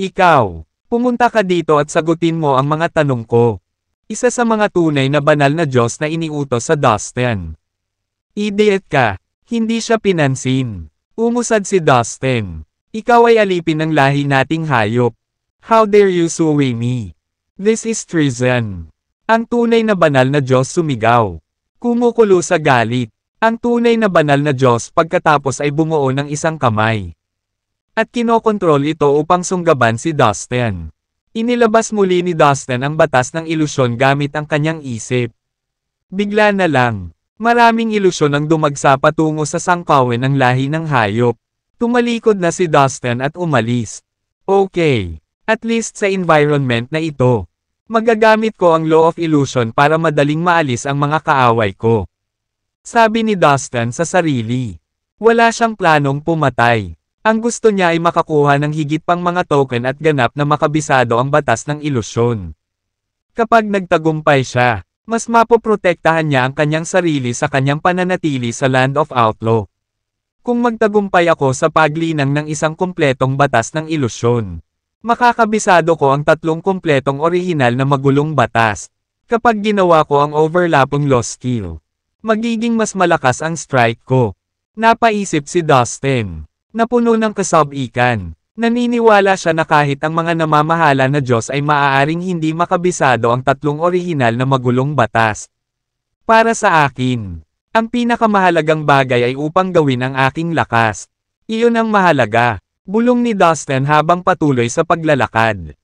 Ikaw, pumunta ka dito at sagutin mo ang mga tanong ko. Isa sa mga tunay na banal na Diyos na iniutos sa Dustin. Idiot ka, hindi siya pinansin. Umusad si Dustin. Ikaw ay alipin ng lahi nating hayop. How dare you sue me? This is treason. Ang tunay na banal na Diyos sumigaw. Kumukulo sa galit. Ang tunay na banal na Diyos pagkatapos ay bumuo ng isang kamay. At kinokontrol ito upang sunggaban si Dustin. Inilabas muli ni Dustin ang batas ng ilusyon gamit ang kanyang isip. Bigla na lang, maraming ilusyon ang dumagsa patungo sa sangkawin ng lahi ng hayop. Tumalikod na si Dustin at umalis. Okay, at least sa environment na ito. Magagamit ko ang law of illusion para madaling maalis ang mga kaaway ko sabi ni Dustin sa sarili. Wala siyang planong pumatay. Ang gusto niya ay makakuha ng higit pang mga token at ganap na makabisado ang batas ng ilusyon. Kapag nagtagumpay siya, mas mapoprotektahan niya ang kanyang sarili sa kanyang pananatili sa Land of Outlaw. Kung magtagumpay ako sa paglinang ng isang kumpletong batas ng ilusyon, makakabisado ko ang tatlong kumpletong orihinal na magulong batas. Kapag ginawa ko ang overlapping law skill, Magiging mas malakas ang strike ko. Napaisip si Dustin. Napuno ng kasabikan. Naniniwala siya na kahit ang mga namamahala na Diyos ay maaaring hindi makabisado ang tatlong orihinal na magulong batas. Para sa akin, ang pinakamahalagang bagay ay upang gawin ang aking lakas. Iyon ang mahalaga. Bulong ni Dustin habang patuloy sa paglalakad.